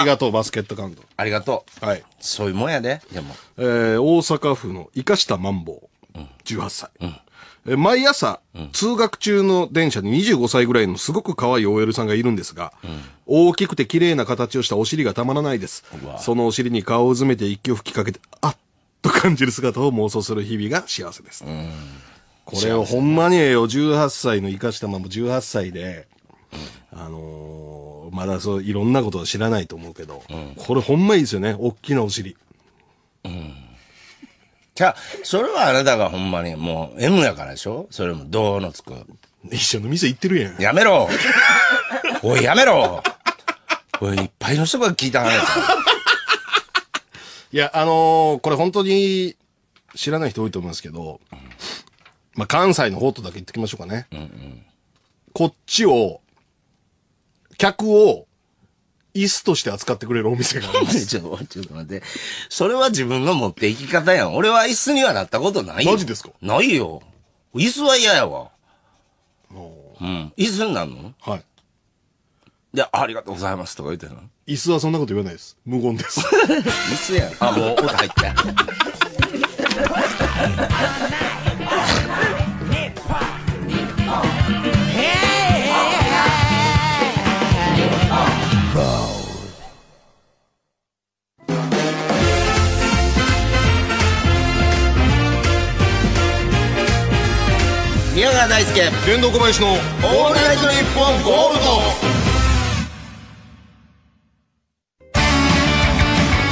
りがとう、バスケットカウント。ありがとう。はい。そういうもんやで。でも。えー、大阪府の生かしたマンボウ。18歳。うんえ毎朝、通学中の電車に25歳ぐらいのすごく可愛い OL さんがいるんですが、うん、大きくて綺麗な形をしたお尻がたまらないです。そのお尻に顔を詰めて息を吹きかけて、あっと感じる姿を妄想する日々が幸せです。これをほんまにええよ、18歳の生かしたまま18歳で、あのー、まだそう、いろんなことは知らないと思うけど、うん、これほんまいいですよね、おっきなお尻。うん。じゃあ、それはあなたがほんまにもう M やからでしょそれも、どうのつく。一緒の店行ってるやん。やめろおい、やめろおい、いっぱいの人が聞いた話だ。いや、あのーこれ本当に知らない人多いと思いますけど、まあ、関西の方とだけ言ってきましょうかね。こっちを、客を、椅子として扱ってくれるお店があるんです。ちょっと待って、ちょっと待って。それは自分の持って行き方やん。俺は椅子にはなったことないよ。マジですかないよ。椅子は嫌やわ。うん。椅子になるのはい。で、ありがとうございますとか言ってたの。椅子はそんなこと言わないです。無言です。椅子やあ、もう音入った。宮川大輔、天動小林のオールナイトニッポンゴールド。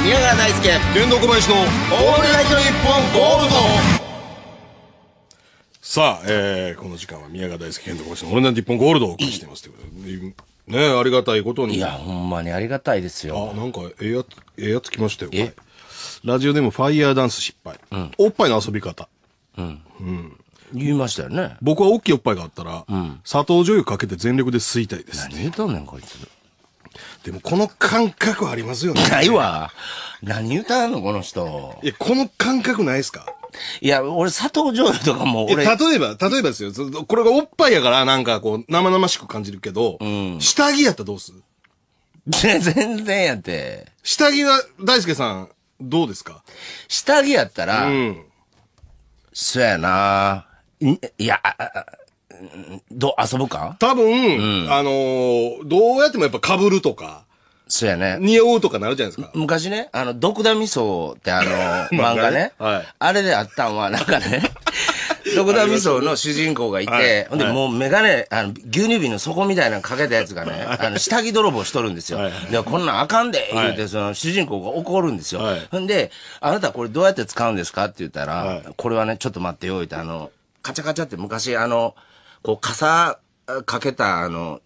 宮川大輔天童小林のオールナイト日本ゴールドさあ、えー、この時間は宮川大輔健太小林のオールナイト日本ゴールドをお送りしていますということでねありがたいことにいやほんまにありがたいですよあなんかええやつええやつきましたよラジオでもファイヤーダンス失敗、うん、おっぱいの遊び方うん、うん、言いましたよね僕は大きいおっぱいがあったら、うん、砂糖醤油かけて全力で吸いたいです何言うたんねんこいつでもこの感覚ありますよね。ないわ。何歌うのこの人。いや、この感覚ないですかいや、俺、佐藤醤油とかも俺。例えば、例えばですよ。これがおっぱいやから、なんかこう、生々しく感じるけど、うん、下着やったらどうす 全然やって。下着は、大輔さん、どうですか下着やったら、うん、そうやな。いや、ど、遊ぶか多分、うん、あのー、どうやってもやっぱ被るとか。そうやね。匂うとかなるじゃないですか。昔ね、あの、ドクダミソってあの、漫画ね。はい、あれであったんは、なんかね、ドクダミソの主人公がいて、ほんで、もうメガネ、あの、牛乳瓶の底みたいなのかけたやつがね、あの、下着泥棒しとるんですよ。はい、で、こんなんあかんで、言うて、その、主人公が怒るんですよ。はい、ほんで、あなたこれどうやって使うんですかって言ったら、はい、これはね、ちょっと待ってよ、言うて、あの、カチャカチャって昔、あの、こう、傘かけた、あの、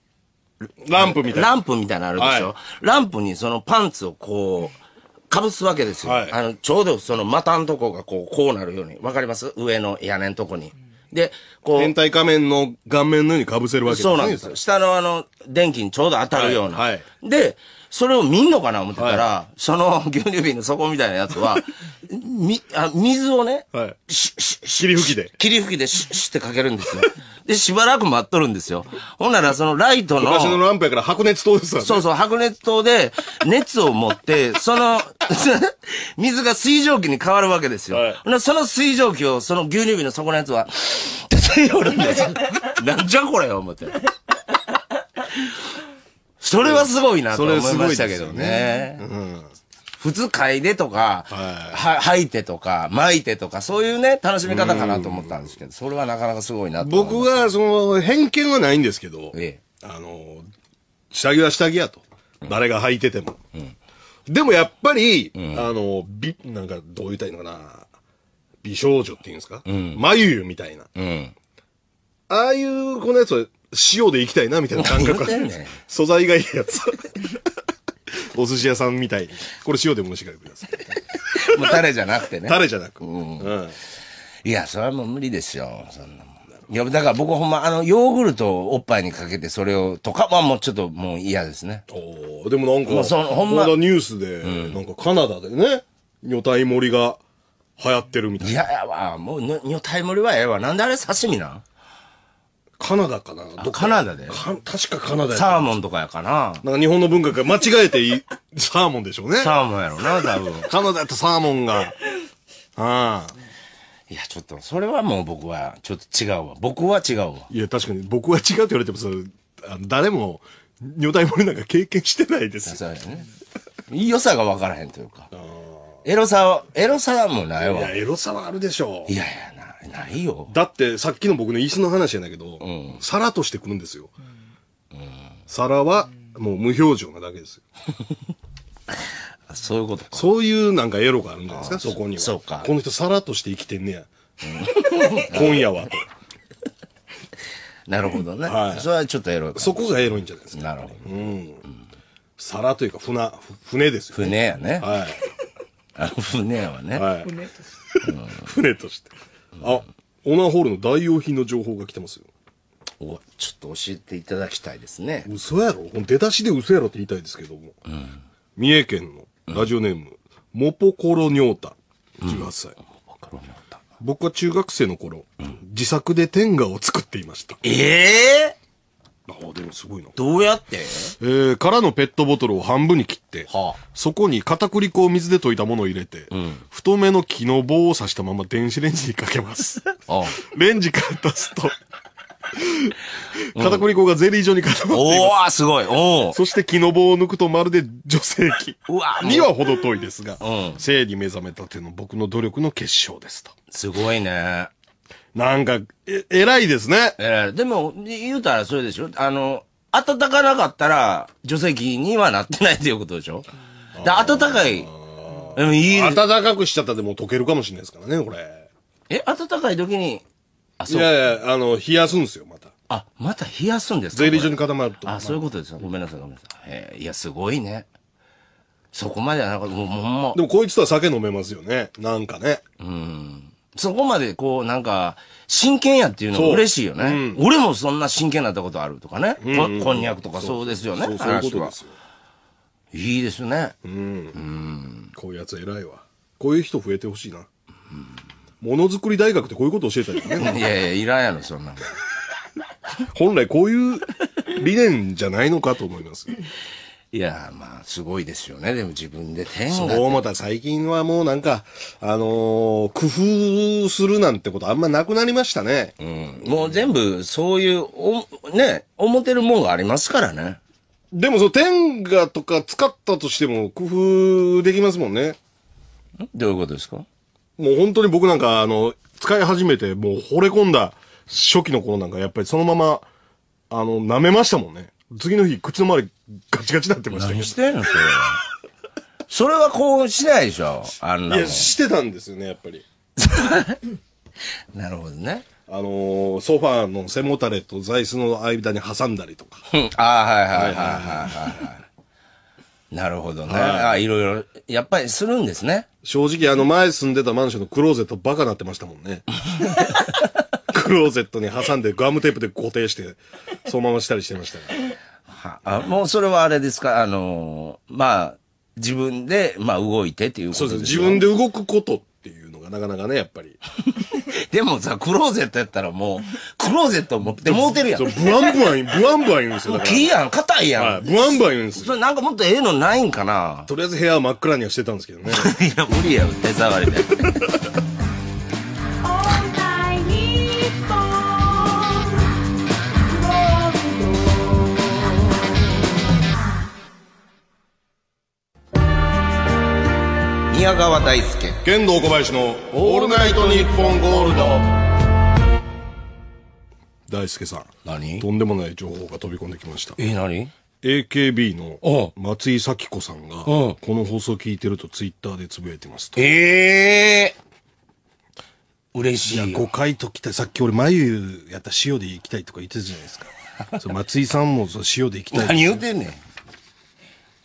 ランプみたいな。ランプみたいなのあるでしょ、はい、ランプにそのパンツをこう、かぶすわけですよ。はい、あの、ちょうどその股のとこがこう、こうなるように。わかります上の屋根のとこに。で、こう。天体仮面の顔面のようにかぶせるわけですね。そうなんです。下のあの、電気にちょうど当たるような。はい、はい、で、それを見んのかな思ってたら、はい、その 牛乳瓶の底みたいなやつは、み、あ水をね、はい、し、し、霧吹きで。霧吹きでし、しってかけるんですよ。で、しばらく待っとるんですよ。ほんなら、そのライトの。昔のランプやから白熱灯ですよ、ね。そうそう、白熱灯で、熱を持って、その、水が水蒸気に変わるわけですよ。はい、その水蒸気を、その牛乳瓶の底のやつは、って吸いるんですよ。なんじゃこれよ、思って。それはすごいなと思いましたけどね。普通嗅いでとか、はい、吐いてとか、巻いてとか、そういうね、楽しみ方かなと思ったんですけど、それはなかなかすごいなと僕は、その、偏見はないんですけど、ええ、あの、下着は下着やと。誰が履いてても。うん、でもやっぱり、あの、び、なんか、どう言いたいのかな、美少女っていうんですか、うん、眉みたいな。ああいうこのやつは、塩でいきたいなみたいな感覚が、ね、素材がいいやつ。お寿司屋さんみたいに。これ塩でもしかください。もうタレじゃなくてね。タレじゃなく。うん。うん、いや、それはもう無理ですよ。そんなもん。いや、だから僕ほんま、あの、ヨーグルトをおっぱいにかけてそれを、とかはもうちょっともう嫌ですね。おでもなんか、そほんま。ニュースで、うん、なんかカナダでね、女体盛りが流行ってるみたいな。いや、やわ、もう、女体盛りはええわ。なんであれ刺身なんカナダかなかカナダでか確かカナダやサーモンとかやかな。なんか日本の文化が間違えていい サーモンでしょうね。サーモンやろな、多分。カナダやったサーモンが。ああ。いや、ちょっと、それはもう僕は、ちょっと違うわ。僕は違うわ。いや、確かに僕は違うって言われても、そのあの誰も、女体盛りなんか経験してないですそうやね。良さが分からへんというか。エロさは、エロさはもうないいわ。や、エロさはあるでしょう。いやいや、ないよ。だってさっきの僕の椅子の話やんだけど、うん、皿として来るんですよ。うん、皿はもう無表情なだけですよ。そういうことか。そういうなんかエロがあるんじゃないですか、そこには。そうか。この人皿として生きてんねや。うん、今夜はと。なるほどね。はい。それはちょっとエロい。そこがエロいんじゃないですか。なるほど。うん。皿というか船、船ですよ船やね。はい。あの船はね。はい。船として。船として。あ、オナーホールの代用品の情報が来てますよ。おちょっと教えていただきたいですね。嘘やろこの出だしで嘘やろって言いたいですけども。うん、三重県のラジオネーム、うん、モポコロニョータ、18歳。うん、モポコロニョータ。僕は中学生の頃、うん、自作で天下を作っていました。ええーああ、でもすごいな。どうやってえー、空のペットボトルを半分に切って、はあ、そこに片栗粉を水で溶いたものを入れて、うん、太めの木の棒を刺したまま電子レンジにかけます。ああレンジから出すと片栗粉がゼリー状に固まっています。おすごい。おそして木の棒を抜くとまるで女性器。うわには程遠いですが、うん、生理目覚めたての僕の努力の結晶ですと。すごいね。なんか、え、偉いですね。えい。でも、言うたらそれでしょあの、暖かなかったら、除籍にはなってないということでしょで、暖かい。でもいい。暖かくしちゃったらでも溶けるかもしれないですからね、これ。え、暖かい時に、あ、そう。いやいや、あの、冷やすんですよ、また。あ、また冷やすんですか税理所に固まると。あ、そういうことですよ。ごめんなさい、ごめんなさい。えー、いや、すごいね。そこまではなんか、もう、ほんま。でも、こいつとは酒飲めますよね。なんかね。うん。そこまでこう、なんか、真剣やっていうのも嬉しいよね。うん、俺もそんな真剣になったことあるとかね。うん、ここんにゃくとかそうですよね。そうそういうことですよ。いいですね。うん。うん、こういうやつ偉いわ。こういう人増えてほしいな。ものづくり大学ってこういうこと教えたりね。いやいや、いらんやろ、そんな 本来こういう理念じゃないのかと思います。いや、まあ、すごいですよね。でも自分で天が。そう、また最近はもうなんか、あのー、工夫するなんてことあんまなくなりましたね。うん。もう全部、そういう、お、ね、思ってるもんがありますからね。でもそう、天下とか使ったとしても工夫できますもんね。どういうことですかもう本当に僕なんか、あの、使い始めて、もう惚れ込んだ初期の頃なんか、やっぱりそのまま、あの、舐めましたもんね。次の日、口の周りガチガチになってましたよ何してんのそれは。それはこうしないでしょあんないや、してたんですよね、やっぱり。なるほどね。あのーソファーの背もたれと座椅子の間に挟んだりとか。ああ、はいはいはいはいはいはい。なるほどね。ああ、いろいろ、やっぱりするんですね。正直、あの、前住んでたマンションのクローゼットバカなってましたもんね。クローゼットに挟んでガムテープで固定して、そのまましたりしてました。はあ、もうそれはあれですか、あのまあ、自分で、まあ、動いてっていうことですそうです。自分で動くことっていうのがなかなかね、やっぱり。でもさ、クローゼットやったらもう、クローゼット持ってもてるやん。そう、ブワンブワン、ブワンブワン言うんですよ。木やん、硬いやん。はい、ブワンブワン言うんですよ。それなんかもっとええのないんかな。とりあえず部屋は真っ暗にはしてたんですけどね。いや、無理やん、手触りで。宮川大輔剣道小林の「オールナイトニッポンゴールド」大輔さん何とんでもない情報が飛び込んできましたえ何 AKB の松井咲子さんがこの放送聞いてるとツイッターでつぶやいてますとええー、嬉しいいや5回ときたさっき俺眉やった塩でいきたいとか言ってたじゃないですか 松井さんも塩でいきたい何言うてんねん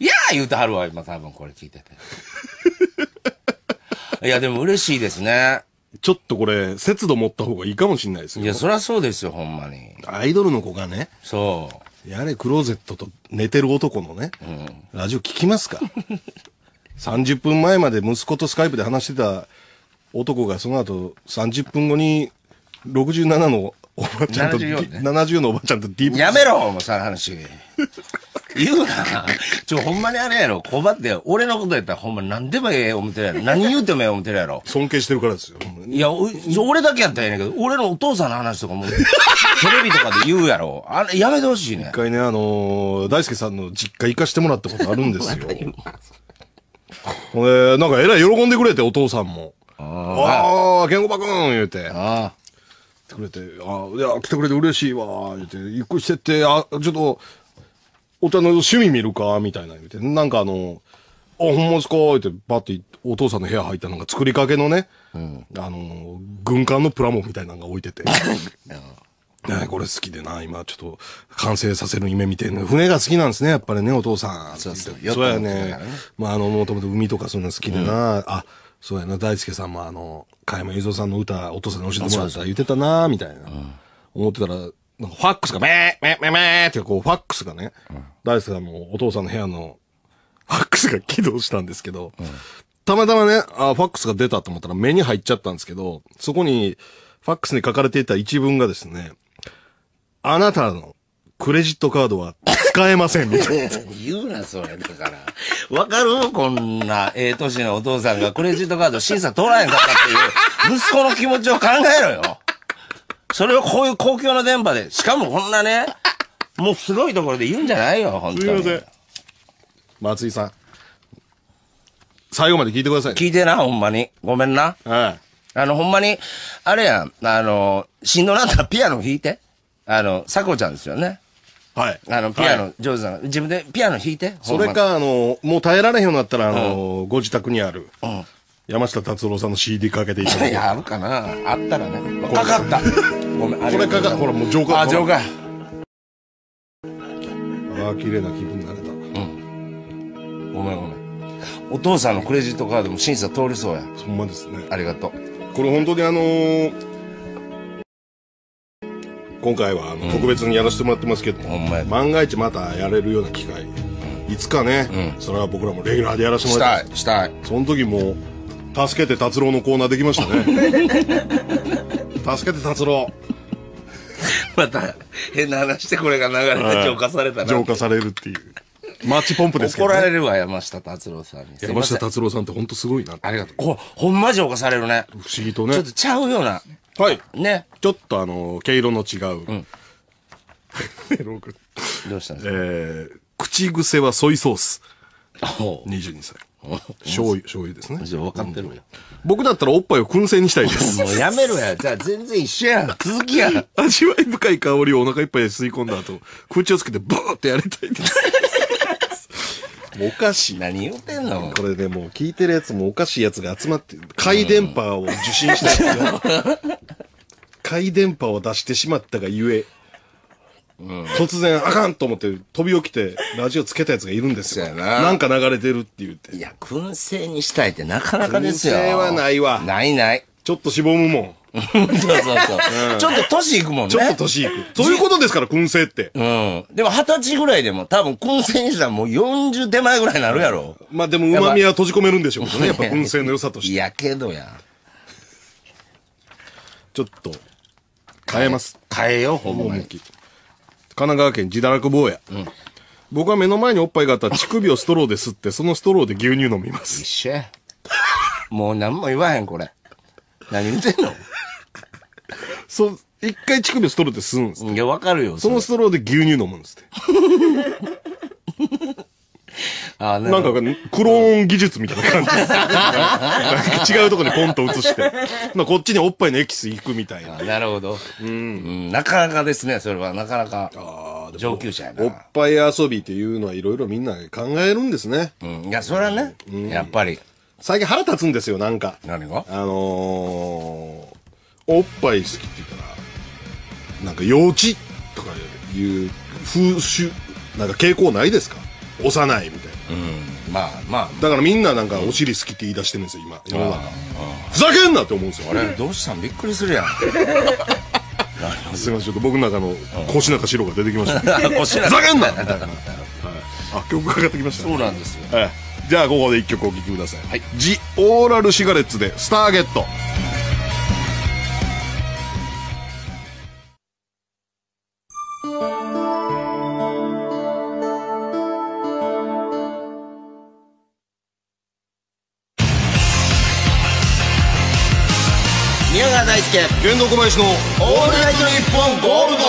いやー言うてはるわ、今多分これ聞いてて。いや、でも嬉しいですね。ちょっとこれ、節度持った方がいいかもしれないですよ。いや、そりゃそうですよ、ほんまに。アイドルの子がね、そう。やれクローゼットと寝てる男のね、ラジオ聞きますか ?30 分前まで息子とスカイプで話してた男がその後30分後に67のおばちゃんと、7ね70のおばちゃんとディープやめろ、もうその話。言うな。ちょ、ほんまにあれやろ。こばって、俺のことやったらほんま何でもええ思ってるやろ。何言うてもええ思ってるやろ。尊敬してるからですよ。いや、俺だけやったらええねんけど、俺のお父さんの話とかも、テレビとかで言うやろ。あれ、やめてほしいね。一回ね、あのー、大輔さんの実家行かしてもらったことあるんですよ。ほんなんかえらい喜んでくれて、お父さんも。ああ、ケンコバくん言うて。ああ。てくれて、あいや、来てくれて嬉しいわ、言って、ゆっくりしてって、あ、ちょっと、お茶の趣味見るかみたいな言て、なんかあの、あ、ほんまですかってバッてお父さんの部屋入ったのが作りかけのね、うん、あの、軍艦のプラモみたいなのが置いてて。ね、これ好きでな、今ちょっと完成させる夢見てるの。船が好きなんですね、やっぱりね、お父さん。そうそう。そうやね。まあ、あの、もともと海とかそういうの好きでな、うん、あ、そうやな、大輔さんもあの、加山雄三さんの歌、お父さんに教えてもらった言ってたな、みたいな、思ってたら、なんかファックスが、めー、めー、めー、めーってこう、ファックスがね、大輔さんのお父さんの部屋の、ファックスが起動したんですけど、たまたまね、あファックスが出たと思ったら目に入っちゃったんですけど、そこに、ファックスに書かれていた一文がですね、あなたのクレジットカードは使えませんみたいな。言うな、それ。だから。わかるこんな、ええ年のお父さんがクレジットカード審査通らへんかったっていう、息子の気持ちを考えろよ。それをこういう公共の電波で、しかもこんなね、もうすごいところで言うんじゃないよ、本当に。い松井さん。最後まで聞いてください、ね。聞いてな、ほんまに。ごめんな。はい。あの、ほんまに、あれやん、あの、しんどなったらピアノ弾いて。あの、さこちゃんですよね。はい。あの、ピアノ、はい、上手なん、自分でピアノ弾いて。それか、あの、もう耐えられへんようになったら、あの、うん、ご自宅にある、うん、山下達郎さんの CD かけていただいて。いや、あるかな。あったらね。わかった。ごめんこれかかほらもう浄化あ浄化ああ綺麗な気分になれたうんごめんごめんお父さんのクレジットカードも審査通りそうやほんまですねありがとうこれ本当にあのー今回はあの特別にやらせてもらってますけど、うん、万が一またやれるような機会、うん、いつかね、うん、それは僕らもレギュラーでやらせてもらってしたいしたいその時も助けて達郎のコーナーできましたね 助けて達郎また変な話してこれが流れて浄化されたな浄化されるっていうマッチポンプですけど、ね、怒られるわ山下達郎さんに山下達郎さんって本当すごいなありがとうほほんま浄化されるね不思議とねちょっとちゃうようなはいねちょっとあの毛色の違う、うん、どうしたんですか、えー、口癖はソイソース22歳醤油、醤油ですね。じゃ分かってるや、うん。僕だったらおっぱいを燻製にしたいです。もうやめろや。じゃあ全然一緒やん。続きやん。味わい深い香りをお腹いっぱい吸い込んだ後、口をつけてブーってやりたいです。おかしい。何言ってんのこれでもう聞いてるやつもおかしいやつが集まって、回電波を受信したやつが、回電波を出してしまったがゆえ、突然、あかんと思って飛び起きて、ラジオつけたやつがいるんですよ。ななんか流れてるって言って。いや、燻製にしたいってなかなかですよ。燻製はないわないない。ちょっと絞むもん。そうそうそう。ちょっと年いくもんね。ちょっと年いく。そういうことですから、燻製って。うん。でも二十歳ぐらいでも多分燻製にしたらもう40手前ぐらいになるやろ。まあでも、旨味は閉じ込めるんでしょうけどね。やっぱ燻製の良さとしいて。やけどや。ちょっと、変えます。変えよう、ほぼ。神奈川県自堕落坊や。うん僕は目の前におっぱいがあったら乳首をストローで吸って、そのストローで牛乳飲みます。一緒や。もう何も言わへん、これ。何言ってんのそう、一回乳首をストローで吸うんです。いや、わかるよ。そそののストローで牛乳飲むんですって。あななんか、クローン技術みたいな感じです、違うとこにポンと移して、まあ、こっちにおっぱいのエキスいくみたいな。なるほど、うん、うん。なかなかですね、それは。なかなか。上級者やな。おっぱい遊びっていうのはいろいろみんな考えるんですね。うん。いや、それはね、うん、やっぱり。最近腹立つんですよ、なんか。何があのー、おっぱい好きって言ったら、なんか幼稚とかいう風習、なんか傾向ないですか押さないみたいな、うん、まあまあだからみんななんかお尻好きって言い出してるんですよ今世の中ふざけんなって思うんですよあれどうしたんびっくりするやんすみませんちょっと僕の中の腰中白が出てきました、腰ふざけんなみたいな、はい、あ曲がかかってきました、ね、そうなんですよ、はい、じゃあここで1曲お聴きください、はい、ジ・オーラル・シガレッツで「スターゲット」剣道小林のオールナイトニッポンゴールド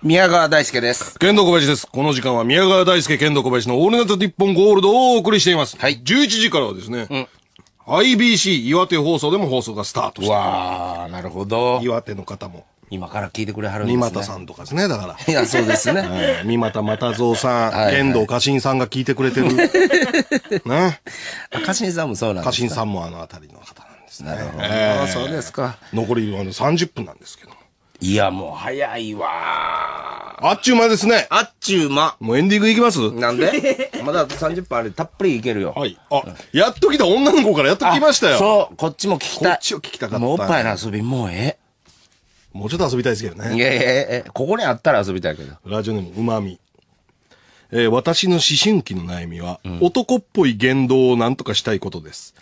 宮川大輔です。剣道小林です。この時間は宮川大輔剣道小林のオールナイト日本ゴールドをお送りしています。はい11時からはですね、IBC 岩手放送でも放送がスタートしわあ、なるほど。岩手の方も、今から聞いてくれはるんで三すね。股さんとかですね、だから。いや、そうですね。三股又蔵さん、い剣道家臣さんが聞いてくれてる。ね。あ、家臣さんもそうなんで家臣さんもあのあたりの方。ですね。なるほど。あそうですか。残りあの30分なんですけど。いや、もう早いわあっちゅうまですね。あっちゅうま。もうエンディングいきますなんで まだあと30分あれ、たっぷりいけるよ。はい。あ、やっと来た女の子からやっと来ましたよ。そう、こっちも聞きたい。こっちを聞きたかった。もうおっぱいの遊び、もうええ。もうちょっと遊びたいですけどね。いやいやいや、ここにあったら遊びたいけど。ラジオネーム、うまみ。えー、私の思春期の悩みは、うん、男っぽい言動を何とかしたいことです。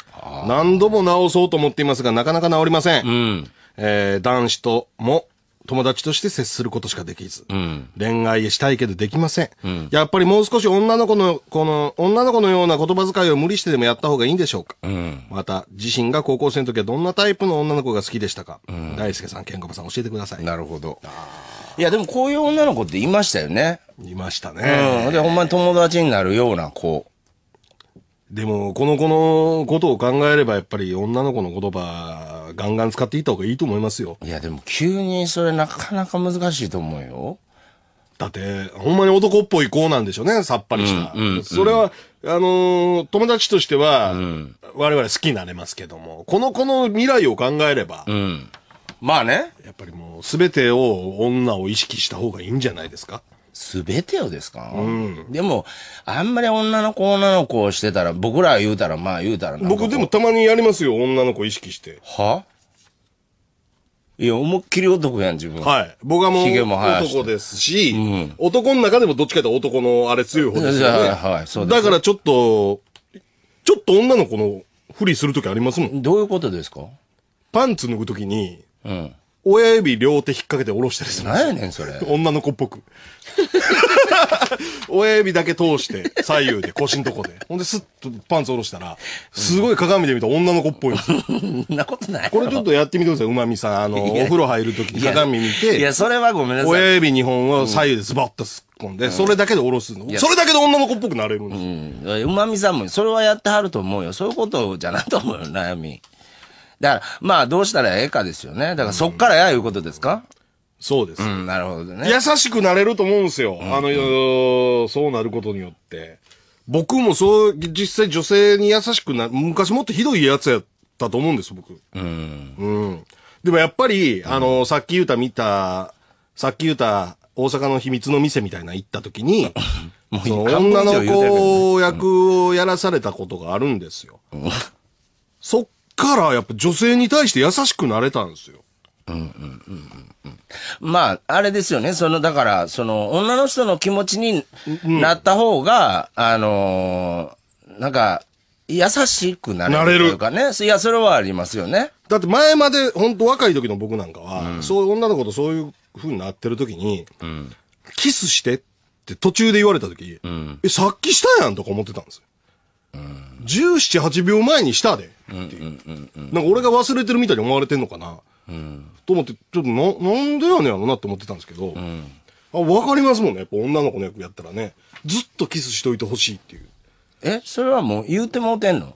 何度も直そうと思っていますが、なかなか治りません。うん、えー、男子とも友達として接することしかできず、うん、恋愛したいけどできませんうん、やっぱりもう少し女の子の、この、女の子のような言葉遣いを無理してでもやった方がいいんでしょうか、うん、また、自身が高校生の時はどんなタイプの女の子が好きでしたか、大輔さん、健吾さん教えてください。なるほど。いや、でもこういう女の子っていましたよね。いましたね。うん。で、ほんまに友達になるような子。でも、この子のことを考えれば、やっぱり女の子の言葉ガンガン使っていった方がいいと思いますよ。いや、でも急にそれなかなか難しいと思うよ。だって、ほんまに男っぽい子なんでしょうね、さっぱりした。うんうんうん、それは、あのー、友達としては、うん、我々好きになれますけども、この子の未来を考えれば、うん、まあね。やっぱりもう、すべてを女を意識した方がいいんじゃないですか。すべてをですか、うん、でも、あんまり女の子女の子をしてたら、僕ら言うたら、まあ言うたら僕でもたまにやりますよ、女の子意識して。はいや、思いっきり男やん、自分。はい。僕はもう、も男ですし、うん、男の中でもどっちかと男のあれ強い方ですよね。はい、そうです。だからちょっと、ちょっと女の子のふりするときありますもん。どういうことですかパンツ脱ぐときに、うん、親指両手引っ掛けて下ろしたりするんですよ。何やねん、それ。女の子っぽく。親指だけ通して、左右で、腰のとこで。ほんで、スッとパンツ下ろしたら、すごい鏡で見た女の子っぽいそんなことない。これちょっとやってみてください、うまみさん。あの、お風呂入るときに鏡見て。いや、それはごめんなさい。親指2本を左右でズバッとすっ込んで、それだけで下ろすの。それだけで女の子っぽくなれるんですよ。うま、みさんも、それはやってはると思うよ。そういうことじゃないと思うよ、悩み。だから、まあ、どうしたらええかですよね。だから、そっからや、いうことですか、そうです、うん、なるほどね。優しくなれると思うんですよ。うんうん、あの、そうなることによって。僕もそう、実際女性に優しくな、昔もっとひどいやつやったと思うんです、僕。うん。うん。でもやっぱり、あの、さっき言うた見た、さっき言うた大阪の秘密の店みたいな行った時に、もう女の子役をやらされたことがあるんですよ。そっからやっぱ女性に対して優しくなれたんですよ。うんうんうんまあ、あれですよね。その、だから、その、女の人の気持ちになった方が、うん、あのー、なんか、優しくなれるというかね。いや、それはありますよね。だって前まで、本当若い時の僕なんかは、うん、そういう女の子とそういう風になってる時に、うん、キスしてって途中で言われた時、うん、え、さっきしたやんとか思ってたんですよ。うん、17、8秒前にしたで。なんか俺が忘れてるみたいに思われてんのかな。うん、と思って、ちょっとななんでやねんやろなって思ってたんですけど、うん、あかりますもんね、やっぱ女の子の役やったらね、ずっとキスしといてほしいっていう。え、それはもう言うてもうてんの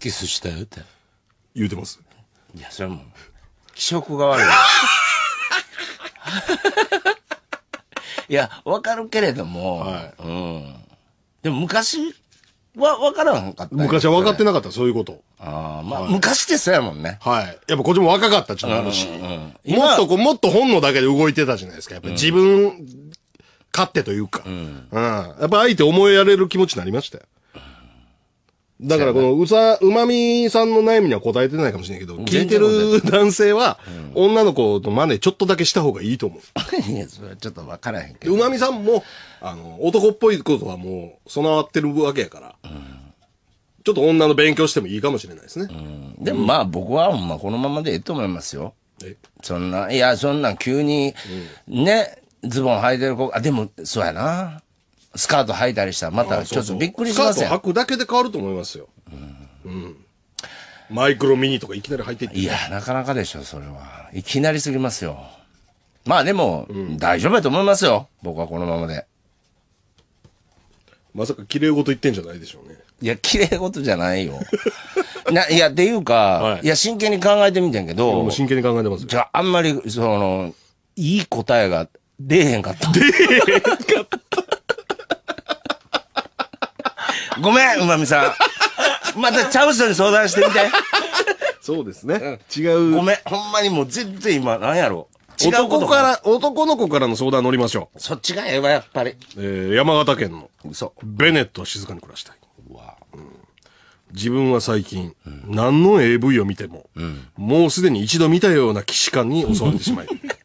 キスしたよって。言うてます。いや、それはもう、気色が悪い。いや、わかるけれども、はい、うん。でも昔わ、わからんかった、ね、昔は分かってなかった、そういうこと。ああ、まあ、はい、昔ってそうやもんね。はい。やっぱこっちも若かったちのあるし、うんうん、もっとこう、もっと本能だけで動いてたじゃないですか。やっぱ自分、勝手というか、うん。うん。やっぱ相手思いやれる気持ちになりましたよ。だからこのうさ、うまみさんの悩みには答えてないかもしれないけど、聞いてる男性は、女の子と真似ちょっとだけした方がいいと思う。いや、それはちょっとわからへんけど。うまみさんも、あの、男っぽいことはもう備わってるわけやから、うん、ちょっと女の勉強してもいいかもしれないですね。うん、でもまあ僕はほんまこのままでいいと思いますよ。そんな、いや、そんな急に、うん、ね、ズボン履いてる子、あ、でも、そうやな。スカート履いたりしたら、またちょっとびっくりしますよ。スカート履くだけで変わると思いますよ。うん。うん。マイクロミニとかいきなり履いていって。いや、なかなかでしょ、それは。いきなりすぎますよ。まあでも、うん、大丈夫だと思いますよ。僕はこのままで。まさか綺麗事言ってんじゃないでしょうね。いや、綺麗事じゃないよ。な、いや、っていうか、はい、いや、真剣に考えてみてんけど。真剣に考えてますじゃあ、あんまり、その、いい答えが出えへんかった。出えへんかっごめん、うまみさん。またチャブスに相談してみて。そうですね。違う。ごめん、ほんまにもう全然今、なんやろ。違うこと男から、男の子からの相談乗りましょう。そっちがええわ、やっぱり。えー、山形県の、嘘。ベネットは静かに暮らしたい。わ自分は最近、何の AV を見ても、もうすでに一度見たような既視感に襲われてしまい、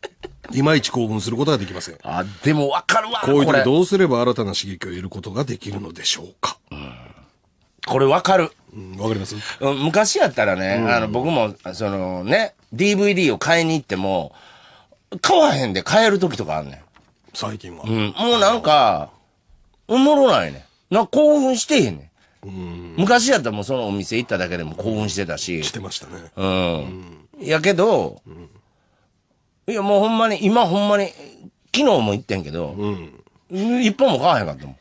いまいち興奮することができません。あ、でもわかるわ。こういう時どうすれば新たな刺激を得ることができるのでしょうか。これわかる。うん、わかります昔やったらね、あの、僕も、そのね、DVD を買いに行っても、買わへんで買える時とかあんね最近は。うん、もうなんか、おもろないねん。なんか興奮してへんねん。昔やったらもうそのお店行っただけでも興奮してたし、してましたね。うん。やけど、いや、もうほんまに、今ほんまに、昨日も行ってんけど、うん。一本も買わへんかったも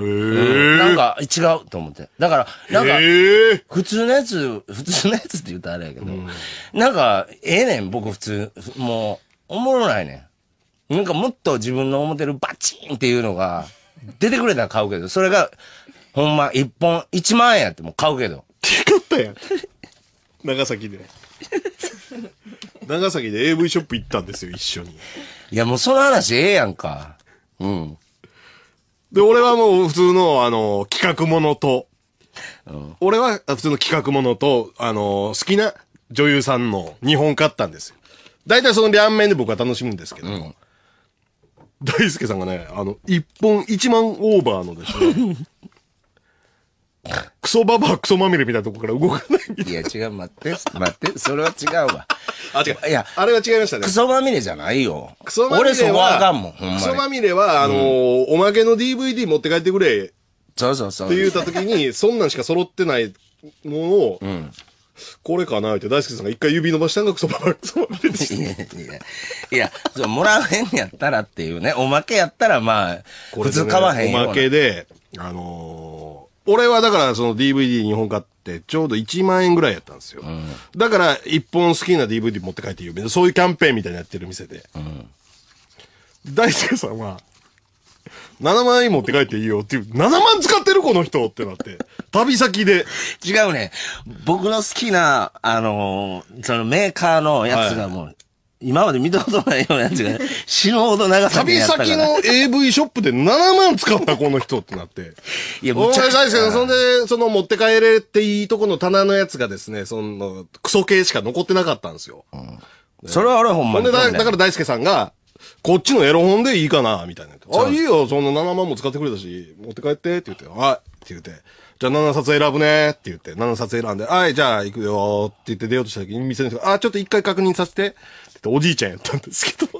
ん。へえ。なんか違うと思って。だから、なんか、普通のやつ、普通のやつって言うとあれやけど、なんか、ええねん、僕普通。もう、おもろないねん。なんかもっと自分の思ってるバチンっていうのが、出てくれたら買うけど、それが、ほんま、一本、一万円やっても買うけど。って買ったやん。長崎で。長崎で AV ショップ行ったんですよ、一緒に。いや、もうその話ええやんか。うん。で、俺はもう普通の、あの、企画ものと、うん俺は普通の企画ものと、あの、好きな女優さんの2本買ったんですよ。大体その両面で僕は楽しむんですけど、ん大輔さんがね、あの、1本1万オーバーのですね、クソババアクソまみれみたいなとこから動かないみたいいや、違う、待って、待って、それは違うわ。あ、違う。いや、あれは違いましたねク。ソまみれじゃないよ。クソまみれは、俺そこはあかんもん、ほんまクソまみれは、あのーおまけの DVD 持って帰ってくれそうそうそうって言った時に、そんなんしか揃ってないものを、うんこれかなって大輔さんが一回指伸ばしたんがクソババアクソまみれでした。いやいや、いや、もらわへんやったらっていうね、おまけやったらまあ、普通買わへんよ。おまけで、あの俺はだからその d v d 日本買ってちょうど1万円ぐらいやったんですよ。うん、だから一本好きな DVD 持って帰っていいよ。そういうキャンペーンみたいなやってる店で。うん、大輔さんは、7万円持って帰っていいよっていう、7万使ってるこの人ってなって。旅先で。違うね。僕の好きな、あのー、そのメーカーのやつがもう、はい今まで見たことないようなやつが 死ぬほど長さ旅先の AV ショップで7万使ったこの人ってなって。いや、もちゃく大ゃ。そんで、その持って帰れっていいとこの棚のやつがですね、その、クソ系しか残ってなかったんですよ。うん、それはあはほんまに。ほんでだ、だから大輔さんが、こっちのエロ本でいいかな、みたいな。あ、いいよ、その7万も使ってくれたし、持って帰ってって言って、はいって言って。じゃあ7冊選ぶねって言って、7冊選んで、はい、じゃあ行くよって言って出ようとした時に店の人が、あ、ちょっと一回確認させて。っておじいちゃんやったんですけど。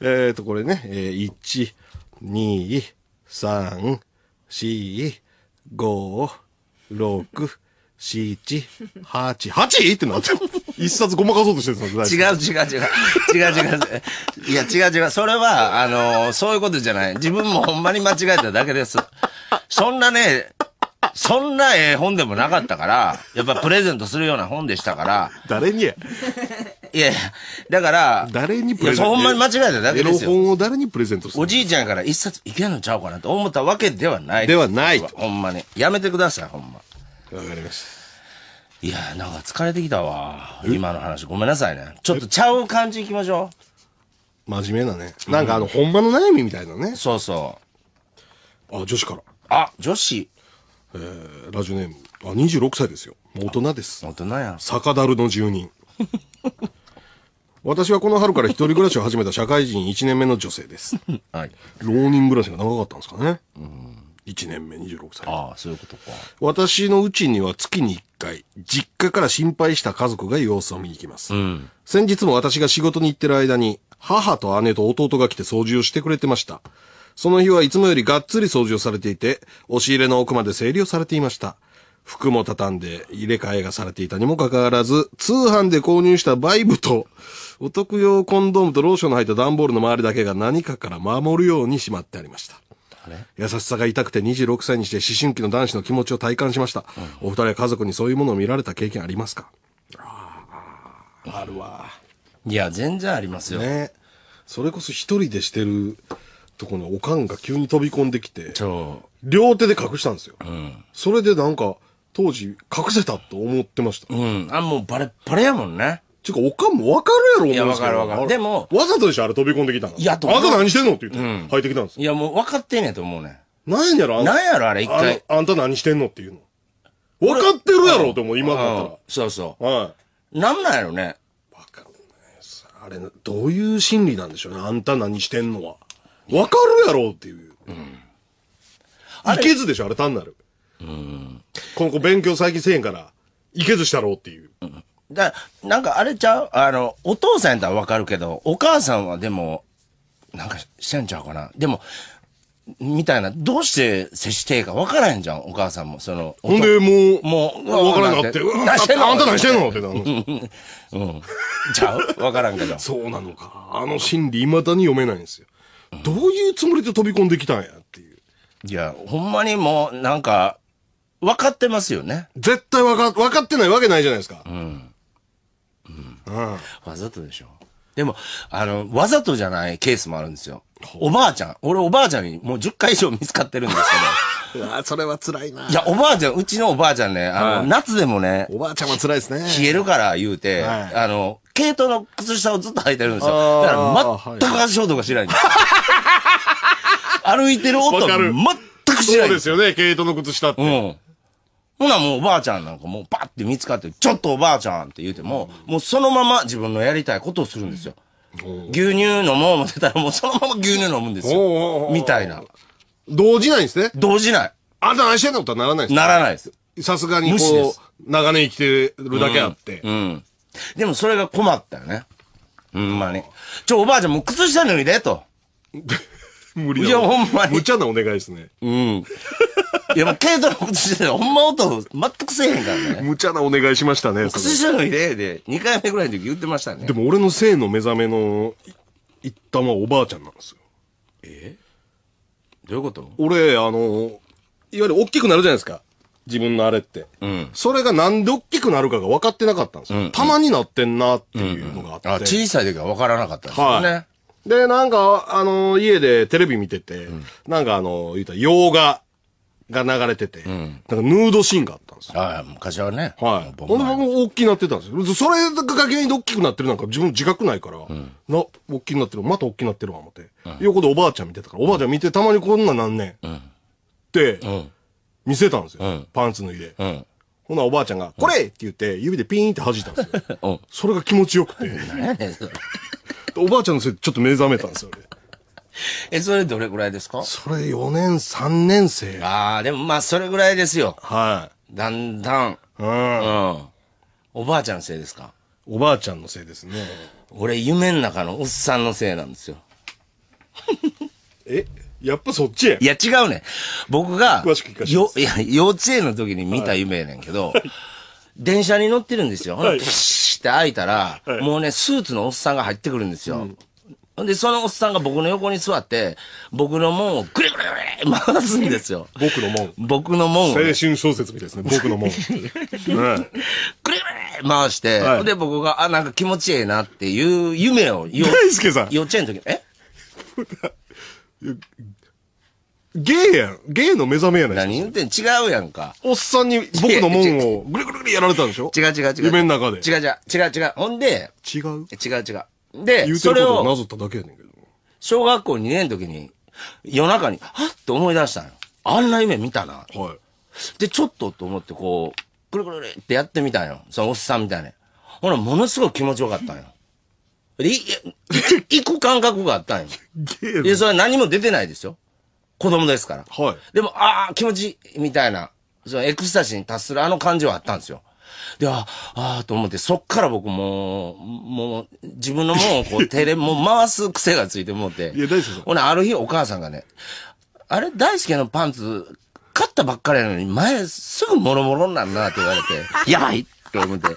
えっと、これね、えー、1、2、3、4、5、6、七、八、八ってなって、一冊ごまかそうとしてるんですよ、違う違う違う。違う違う。いや、違う違う。それは、あのー、そういうことじゃない。自分もほんまに間違えただけです。そんなね、そんなええ本でもなかったから、やっぱプレゼントするような本でしたから。誰にやいやいや、だから、誰にプレゼントいや、ほんまに間違えただけですよ。本を誰にプレゼントするおじいちゃんから一冊いけんのちゃうかなと思ったわけではない。ではない。ほんまに。やめてください、ほんま。わかりました。いや、なんか疲れてきたわ。今の話。ごめんなさいね。ちょっとちゃう感じいきましょう。真面目だね。なんかあの、ほんまの悩みみたいなね。そうそう。あ、女子から。あ、女子。えー、ラジオネームあ26歳ですよ大人です大人や酒樽の住人私はこの春から一人暮らしを始めた社会人1年目の女性です。はい。浪人暮らしが長かったんですかね。うん。1年目26歳。ああ、そういうことか。私のうちには月に1回、実家から心配した家族が様子を見に来ます。うん。先日も私が仕事に行ってる間に、母と姉と弟が来て掃除をしてくれてました。その日はいつもよりがっつり掃除をされていて、押し入れの奥まで整理をされていました。服も畳んで入れ替えがされていたにもかかわらず、通販で購入したバイブと、お得用コンドームとローションの入った段ボールの周りだけが何かから守るようにしまってありました。優しさが痛くて26歳にして思春期の男子の気持ちを体感しました。うん、お二人は家族にそういうものを見られた経験ありますかああ、あるわ。いや、全然ありますよ。ね。それこそ一人でしてるとこのおかんが急に飛び込んできて、両手で隠したんですよ。うん、それでなんか、当時隠せたと思ってました。うん。あ、もうバレバレやもんね。ちゅうか、おかんもわかるやろ、いや、わかるわかる。でも。わざとでしょ、あれ飛び込んできたの。いや、と。あなた何してんのって言って、うん、入ってきたんですいや、もう分かってんねんと思うね。なんやろ、あんなんやろ、あれ一回あ。あんた何してんのっていうの。分かってるやろ、と思う、今だったら。そうそう。はい。なんなんやろね。わかんないあれ、どういう心理なんでしょうね、あんた何してんのは。わかるやろっていう。うん。いけずでしょ、あれ単なる。うん。この子勉強最近せえへんから、いけずしたろうっていう。うん。だなんかあれちゃうあの、お父さんやったらわかるけど、お母さんはでも、なんかしてんちゃうかな。でも、みたいな、どうして接していいかわからへんじゃん、お母さんも。その、ほんで、もう、もう、わからんなって、何してんのあんた何してんのってなる うん。ちゃうわからんけど。そうなのか。あの心理、未だに読めないんですよ。どういうつもりで飛び込んできたんやっていう。いや、ほんまにもう、なんか、分かってますよね。絶対分か、分かってないわけないじゃないですか。うん。うん。うん、わざとでしょ。でも、あの、わざとじゃないケースもあるんですよ。おばあちゃん。俺おばあちゃんにもう10回以上見つかってるんですけど。うわそれは辛いないや、おばあちゃん、うちのおばあちゃんね、あの、はい夏でもね、おばあちゃんは辛いですね。冷えるから言うて、はいあの、毛糸の靴下をずっと履いてるんですよ。だから全く足音がしないんです。歩いてる音全くしない。そうですよね、毛糸の靴下って。うん。ほなもうおばあちゃんなんかもうパって見つかって、ちょっとおばあちゃんって言うても、もうそのまま自分のやりたいことをするんですよ。牛乳飲もう思ってたらもうそのまま牛乳飲むんですよ。みたいな。動じないんですね。動じない。あんた愛してんのことはならないですならないです。さすがにこう、長年生きてるだけあって。うん、うんでもそれが困ったよね。ほ、うんまに。ちょ、おばあちゃんもう靴下脱いで、と。無理だ。いや、ほんまに。無茶なお願いですね。うん。いや、もう、軽度の靴下で、ほんま音、全くせえへんからね。無茶なお願いしましたね、靴下脱いで、で、2回目ぐらいの時言ってましたね。でも俺の性の目覚めの一端はおばあちゃんなんですよ。えどういうこと俺、あの、いわゆる大きくなるじゃないですか。自分のあれって。うん。それがなんで大きくなるかが分かってなかったんですよ。うん、うん、たまになってんなっていうのがあって。うんうん、あ小さい時は分からなかったですよね。はい、で、なんか、あの、家でテレビ見てて、うん、なんかあの、言うたら洋画が流れてて、うん、なんかヌードシーンがあったんですよ。ああ、昔はね。はい。ほんで僕大きくなってたんですよ。それが原因で大きくなってるなんか自分自覚ないから、うん、な、大きくなってる、また大きくなってるわ、思って、うん、横でおばあちゃん見てたから、おばあちゃん見てたまにこんななんねうん、って、うん見せたんですよ。うんパンツ脱いで。うん。ほな、おばあちゃんが、これって言って、指でピーンって弾いたんですよ。うんそれが気持ちよくて。んおばあちゃんのせいでちょっと目覚めたんですよ、俺え、それどれぐらいですかそれ4年、3年生。ああ、でもまあ、それぐらいですよ。はい。だんだん。うううん。ん。おばあちゃんのせいですかおばあちゃんのせいですね。俺、夢の中のおっさんのせいなんですよ。えやっぱそっちや。いや、違うね僕が、詳しく聞かせてよ、いや、幼稚園の時に見た夢やねんけど、電車に乗ってるんですよ。ほんでプシーて開いたら、はいもうね、スーツのおっさんが入ってくるんですよ。んで、そのおっさんが僕の横に座って、僕の門をぐれぐれぐれ回すんですよ。僕の門。僕の門を、ね、青春小説みたいですね。僕の門。くれぐれ回して、はいで僕が、あ、なんか気持ちええなっていう夢を、大輔さん、幼稚園の時えゲイやん。ゲイの目覚めやない何言ってん違うやんか。おっさんに僕の門をぐるぐるぐるやられたんでしょ違う違う違う。夢の中で。違う違う。違う違う。ほんで。違う違う違う。で、言うてることをなぞっただけやねんけど。小学校2年の時に、夜中に、はって思い出したんよ。あんな夢見たな。はい。で、ちょっとと思ってこう、ぐるぐるるってやってみたんよ。そのおっさんみたいな。ほら、ものすごい気持ちよかったんよ。で、い、行く感覚があったんよ。ゲいや、それは何も出てないですよ。子供ですから。はい。でも、ああ、気持ちいい、みたいな、そのエクスタシーに達するあの感じはあったんですよ。で、ああ、と思って、そっから僕もう、もう、自分のもんをこう、手 れもう回す癖がついてもうて。いや、大好きほな、ある日お母さんがね、あれ、大輔のパンツ、買ったばっかりなのに、前、すぐもろもろになるなって言われて、やばいって思って。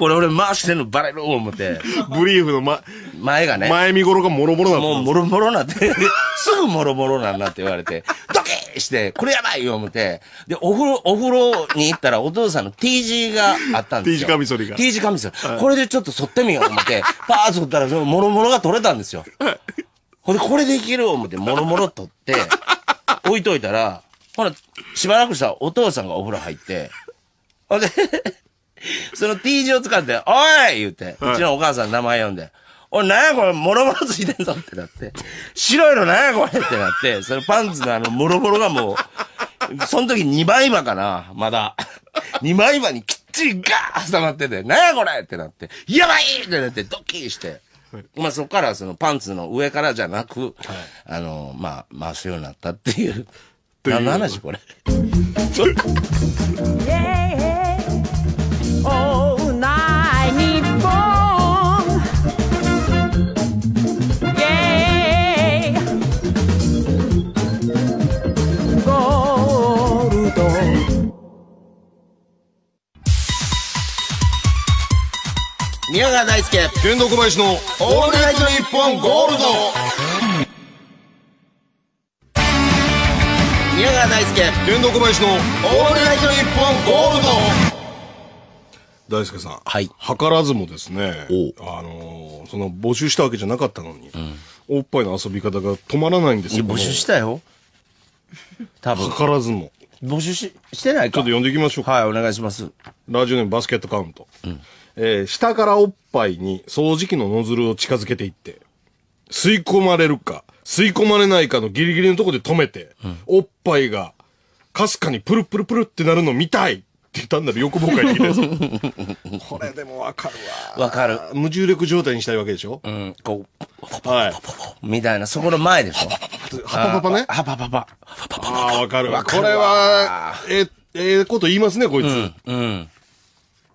俺、俺、回してんのバレる思って。ブリーフの、ま、前がね。前見頃がもろもろなもうもろもろなって。すぐもろもろなんなって言われて。ドキーして、これやばいよ思って。で、お風呂、お風呂に行ったらお父さんの T 字があったんですよ。T 字カミソリが。T 字カミソリ。これでちょっと剃ってみよう思って。パーッ剃ったら、そのもろもろが取れたんですよ。ほんで、これでいける思って、もろもろ取って、置いといたら、ほら、しばらくしたらお父さんがお風呂入って、ほんで、その T 字を使って、おい言うて、うちのお母さん名前呼んで、おい、なんやこれ、もろもろついてんぞってなって、白いのなやこれってなって、そのパンツのあの、もろもろがもう、その時2倍今かな、まだ。2 枚刃にきっちりガー挟まってて、なんやこれってなって、やばいってなって、ドッキリして。まあそこからそのパンツの上からじゃなく、はい、あの、まあ回すようになったっていう。何の話これ。天童小林の「オールナイトニッポンゴールド」宮川大輔天童小林の「オールナイトニッポンゴールド」大輔さん、はい、図らずもですね、あのー、その募集したわけじゃなかったのに、うん、おっぱいの遊び方が止まらないんですよ。募集したよ。多分。図らずも。募集ししてないかちょっと呼んでいきましょうか。はい、お願いします。ラジオネームバスケットカウント。うん、えー、下からおっぱいに掃除機のノズルを近づけていって、吸い込まれるか、吸い込まれないかのギリギリのとこで止めて、うん、おっぱいが、かすかにプルプルプルってなるの見たいって単なる欲望会で これでもわかるわ。わかる。無重力状態にしたいわけでしょうん、こう、はい。みたいな、そこの前でしょ。はパパぱね。はパパパ。はぱぱぱ。ああ、わかるわ。これは、え、ええこと言いますね、こいつ。うん。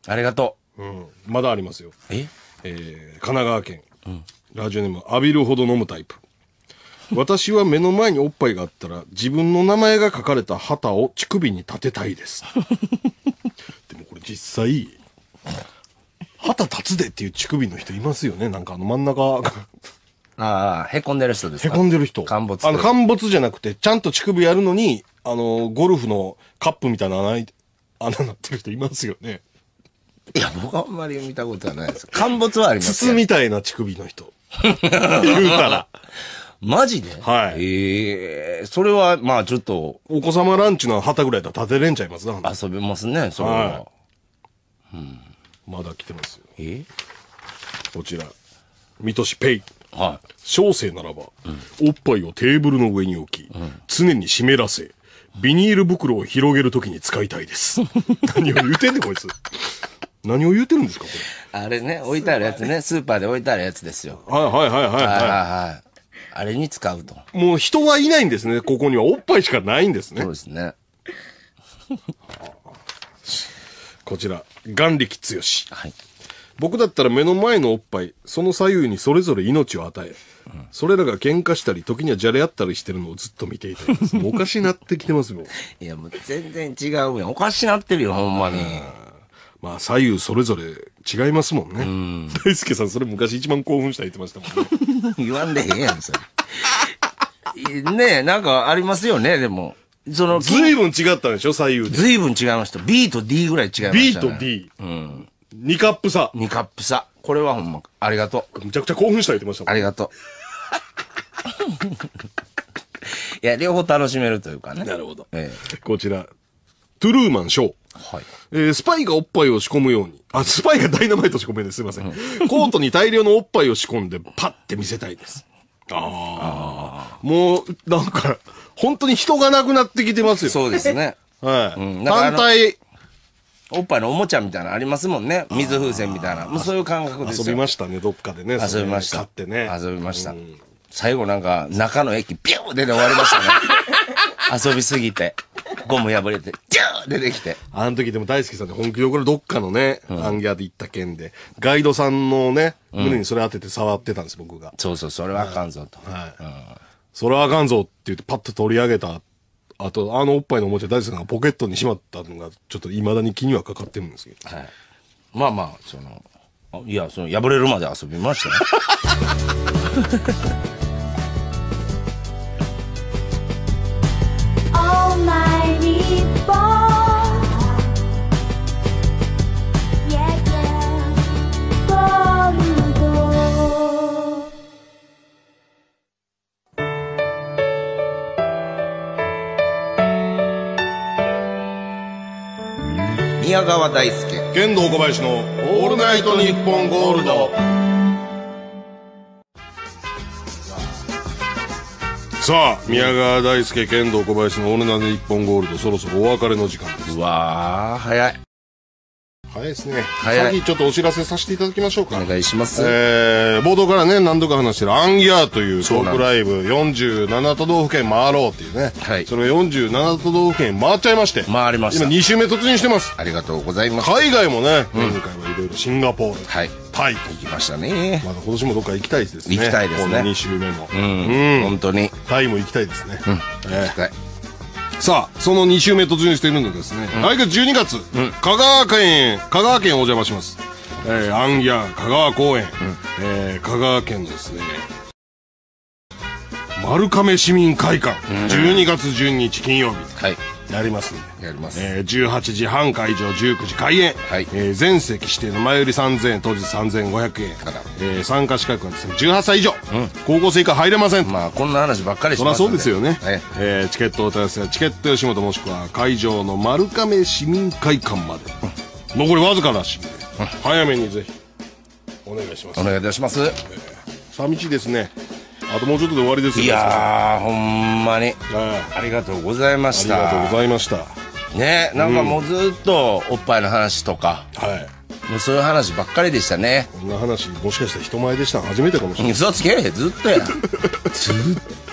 ありがとう。うん。まだありますよ。ええー、神奈川県。うん。ラジオネーム、浴びるほど飲むタイプ。私は目の前におっぱいがあったら自分の名前が書かれた旗を乳首に立てたいです。実際、旗立つでっていう乳首の人いますよね。なんかあの真ん中。ああ、へこんでる人ですかへこんでる人。陥没。あの、陥没じゃなくて、ちゃんと乳首やるのに、あの、ゴルフのカップみたいな穴、穴なってる人いますよね。いや、僕あんまり見たことはないです。陥没はあります筒みたいな乳首の人。言うたら。マジではい。ええー、それは、まあちょっと。お子様ランチの旗ぐらいだ立てれんちゃいますな。遊びますね、それは。はいまだ来てますよえこちら水戸市ペイはい小生ならば、おっぱいをテーブルの上に置き、常に湿らせビニール袋を広げるときに使いたいです 何を言うてんねんこいつ何を言うてるんですかこあれね、置いてあるやつね、スーパーで置いてあるやつですよ。はいはいはいはいはいははい。あれに使うと。もう人はいないんですねここにはおっぱいしかないんですねそうですね。こちら眼力強し。はい。僕だったら目の前のおっぱい、その左右にそれぞれ命を与え、うん、それらが喧嘩したり、時にはじゃれ合ったりしてるのをずっと見ていたい もうおかしなってきてますよ。いや、もう全然違うおかしなってるよ、ほんまに。まあ、左右それぞれ違いますもんね。うん、大輔さん、それ昔一番興奮した言ってましたもんね。言わんでへんやん、それ。ねえ、なんかありますよね、でも。その、ずいぶん違ったんでしょ左右で。ずいぶん違いました。B と D ぐらい違いました、と D。うん。2カップ差。2カップ差。これはほんま、ありがとう。むちゃくちゃ興奮した言ってましたもありがとう。いや、両方楽しめるというかね。なるほど。えこちら。トゥルーマンショー。えはい。えースパイがおっぱいを仕込むように。あ、スパイがダイナマイト仕込めです。すいません。コートに大量のおっぱいを仕込んで、パッて見せたいです。ああ。もう、なんか、本当に人がなくなってきてますよ。そうですね。はい。うん、単体。おっぱいのおもちゃみたいなありますもんね。水風船みたいな。もうそういう感覚ですよ。遊びましたね、どっかでね。遊びました。買ってね。遊びました。最後なんか、中の駅、ビューでね、終わりましたね。遊びすぎて。ゴム破れて、ジュー出てきて。あの時でも大好きさんで、本気よこれどっかのね、うん、アンギャーで行った件で、ガイドさんのね、胸にそれ当てて触ってたんです、僕が。そうそう、それはあかんぞと。はい。うんそれはあかんぞって言ってパッと取り上げたあと、あのおっぱいのおもちゃ大好きなポケットにしまったのが、ちょっと未だに気にはかかってるんですけど。はい。まあまあ、その、いや、その、破れるまで遊びましたね。宮川大輔剣道小林の「オールナイトニッポンゴールド」さあ宮川大輔剣道小林の「オールナイトニッポンゴールド」そろそろお別れの時間ですわ早い早いですね。早い。ちょっとお知らせさせていただきましょうか。お願いします。えー、冒頭からね、何度か話してるアンギャーというトークライブ、47都道府県回ろうっていうね。はい。それを47都道府県回っちゃいまして。回りました。今2週目突入してます。ありがとうございます。海外もね、今回はいろいろシンガポール。はい。タイ。行きましたね。まだ今年もどっか行きたいですね。行きたいですね。この2週目も。うん。うん、本当に。タイも行きたいですね。うん。行きたい。さあ、その2週目突入しているのですね、うん、来月12月、うん、香川県、香川県お邪魔します。えー、アンギャ香川公園、うん、えー、香川県のですね、丸亀市民会館、うん、12月12日金曜日、はい、やりますんでやります、えー、18時半会場19時開演、はいえー、全席指定の前売り3000円当日3500円から、えー、参加資格はですね18歳以上、うん、高校生以下入れませんまあこんな話ばっかりしてますそりゃそうですよね、はい、えー、チケットを問い合わせはチケット吉本もしくは会場の丸亀市民会館まで、うん、残りわずかなしんで、うん、早めにぜひお願いしますお願いいたします、えー、寂しいですねあともうちょっとで終わりですよいやほんまにありがとうございましたありがとうございましたねなんかもうずっとおっぱいの話とか、うん、はいもうそういう話ばっかりでしたねこんな話もしかしたら人前でした初めてかもしれない嘘つけずっとや ずっ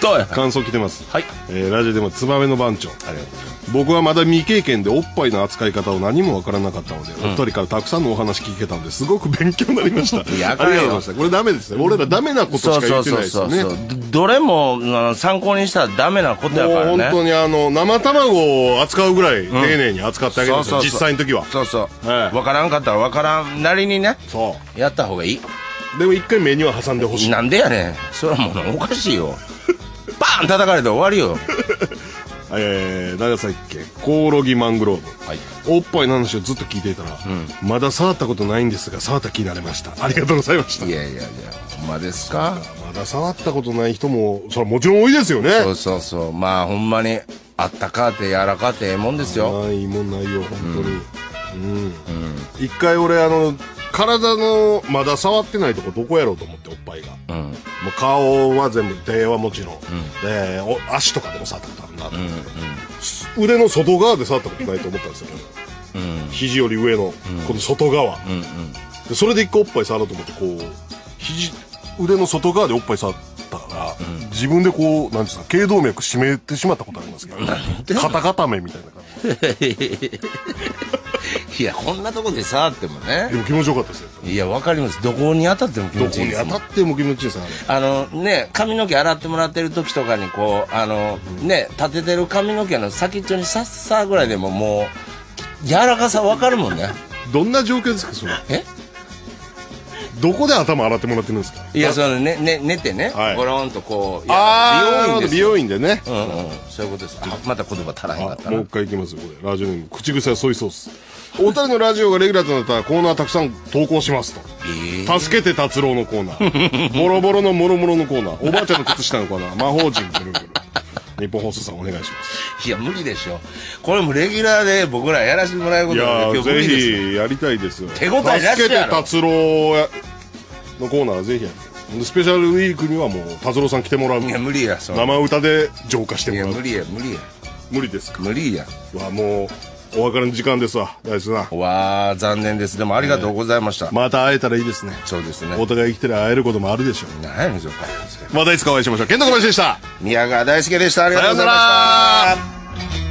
とや感想来てますはい、えー、ラジオでもツバメの番長ありがとうございます僕はまだ未経験でおっぱいの扱い方を何もわからなかったので、うん、お二人からたくさんのお話聞けたんですごく勉強になりましたありがとうございましたこれダメですね俺らダメなことしか言ってないですよねどれも参考にしたらダメなことやからねもう本当にあの生卵を扱うぐらい丁寧に扱ってあげるんですよ、うん、実際の時はそうそう、はい、分からんかったら分からんなりにねそうやった方がいいでも一回目には挟んでほしいなんでやねんそれはもうおかしいよバーン叩かれて終わりよえー、長崎県コオロギマングローブ、はい、おっぱいの話をずっと聞いていたら、うん、まだ触ったことないんですが触った気になれましたありがとうございましたいやいやいやほんまですかまだ触ったことない人もそれもちろん多いですよねそうそうそうまあほんまにあったかて柔らかてええもんですよいいもんないよ本当にうん、うん、うん、一回俺あの体のまだ触ってないとこどこやろうと思っておっぱいが、うん、もう顔は全部手はもちろん、うん、でお足とかでも触ったことあるなと思て、うんうん、腕の外側で触ったことないと思ったんですよ、うん、肘より上の、この外側、うんうん、でそれで一個おっぱい触ろうと思ってこう肘腕の外側でおっぱい触ったから、自分でこうなんですか頸動脈締めてしまったことありますけど、肩固めみたいな感じいやこんなとこで触ってもねでも気持ちよかったですよいやわかりますどこに当たっても気持ちいいですもんたっても気持ちいいですねあのね髪の毛洗ってもらってる時とかにこうあのね立ててる髪の毛の先っちょにさっさぐらいでももう柔らかさわかるもんねどんな状況ですかそれえどこで頭洗ってもらってるんですかいやそのねね寝てね、はゴロンとこうああ美容院でね、うん、うん、そういうことですまた言葉足らへんかったもう一回いきますこれラジオネーム口癖はソイソースお二人のラジオがレギュラーとなったらコーナーたくさん投稿しますと「助けて達郎」のコーナー「ボロボロのもろもろのコーナー「おばあちゃんの靴下」のコーナー「魔法陣ぐるぐる」日本放送さんお願いしますいや無理でしょこれもレギュラーで僕らやらせてもらうことなんで今日ぜひやりたいですよ手応えなしで助けて達郎やのコーナーぜひやっスペシャルウィークにはもう達郎さん来てもらういや無理やそ生歌で浄化してもらう無理や無理や無理ですか無理やわもうお別れの時間ですわ大地さんわあ残念ですでもありがとうございました、えー、また会えたらいいですねそうですねお互い生きてる会えることもあるでしょう何やねんそれまたいつかお会いしましょう健太小林でした宮川大輔でしたありがとうございました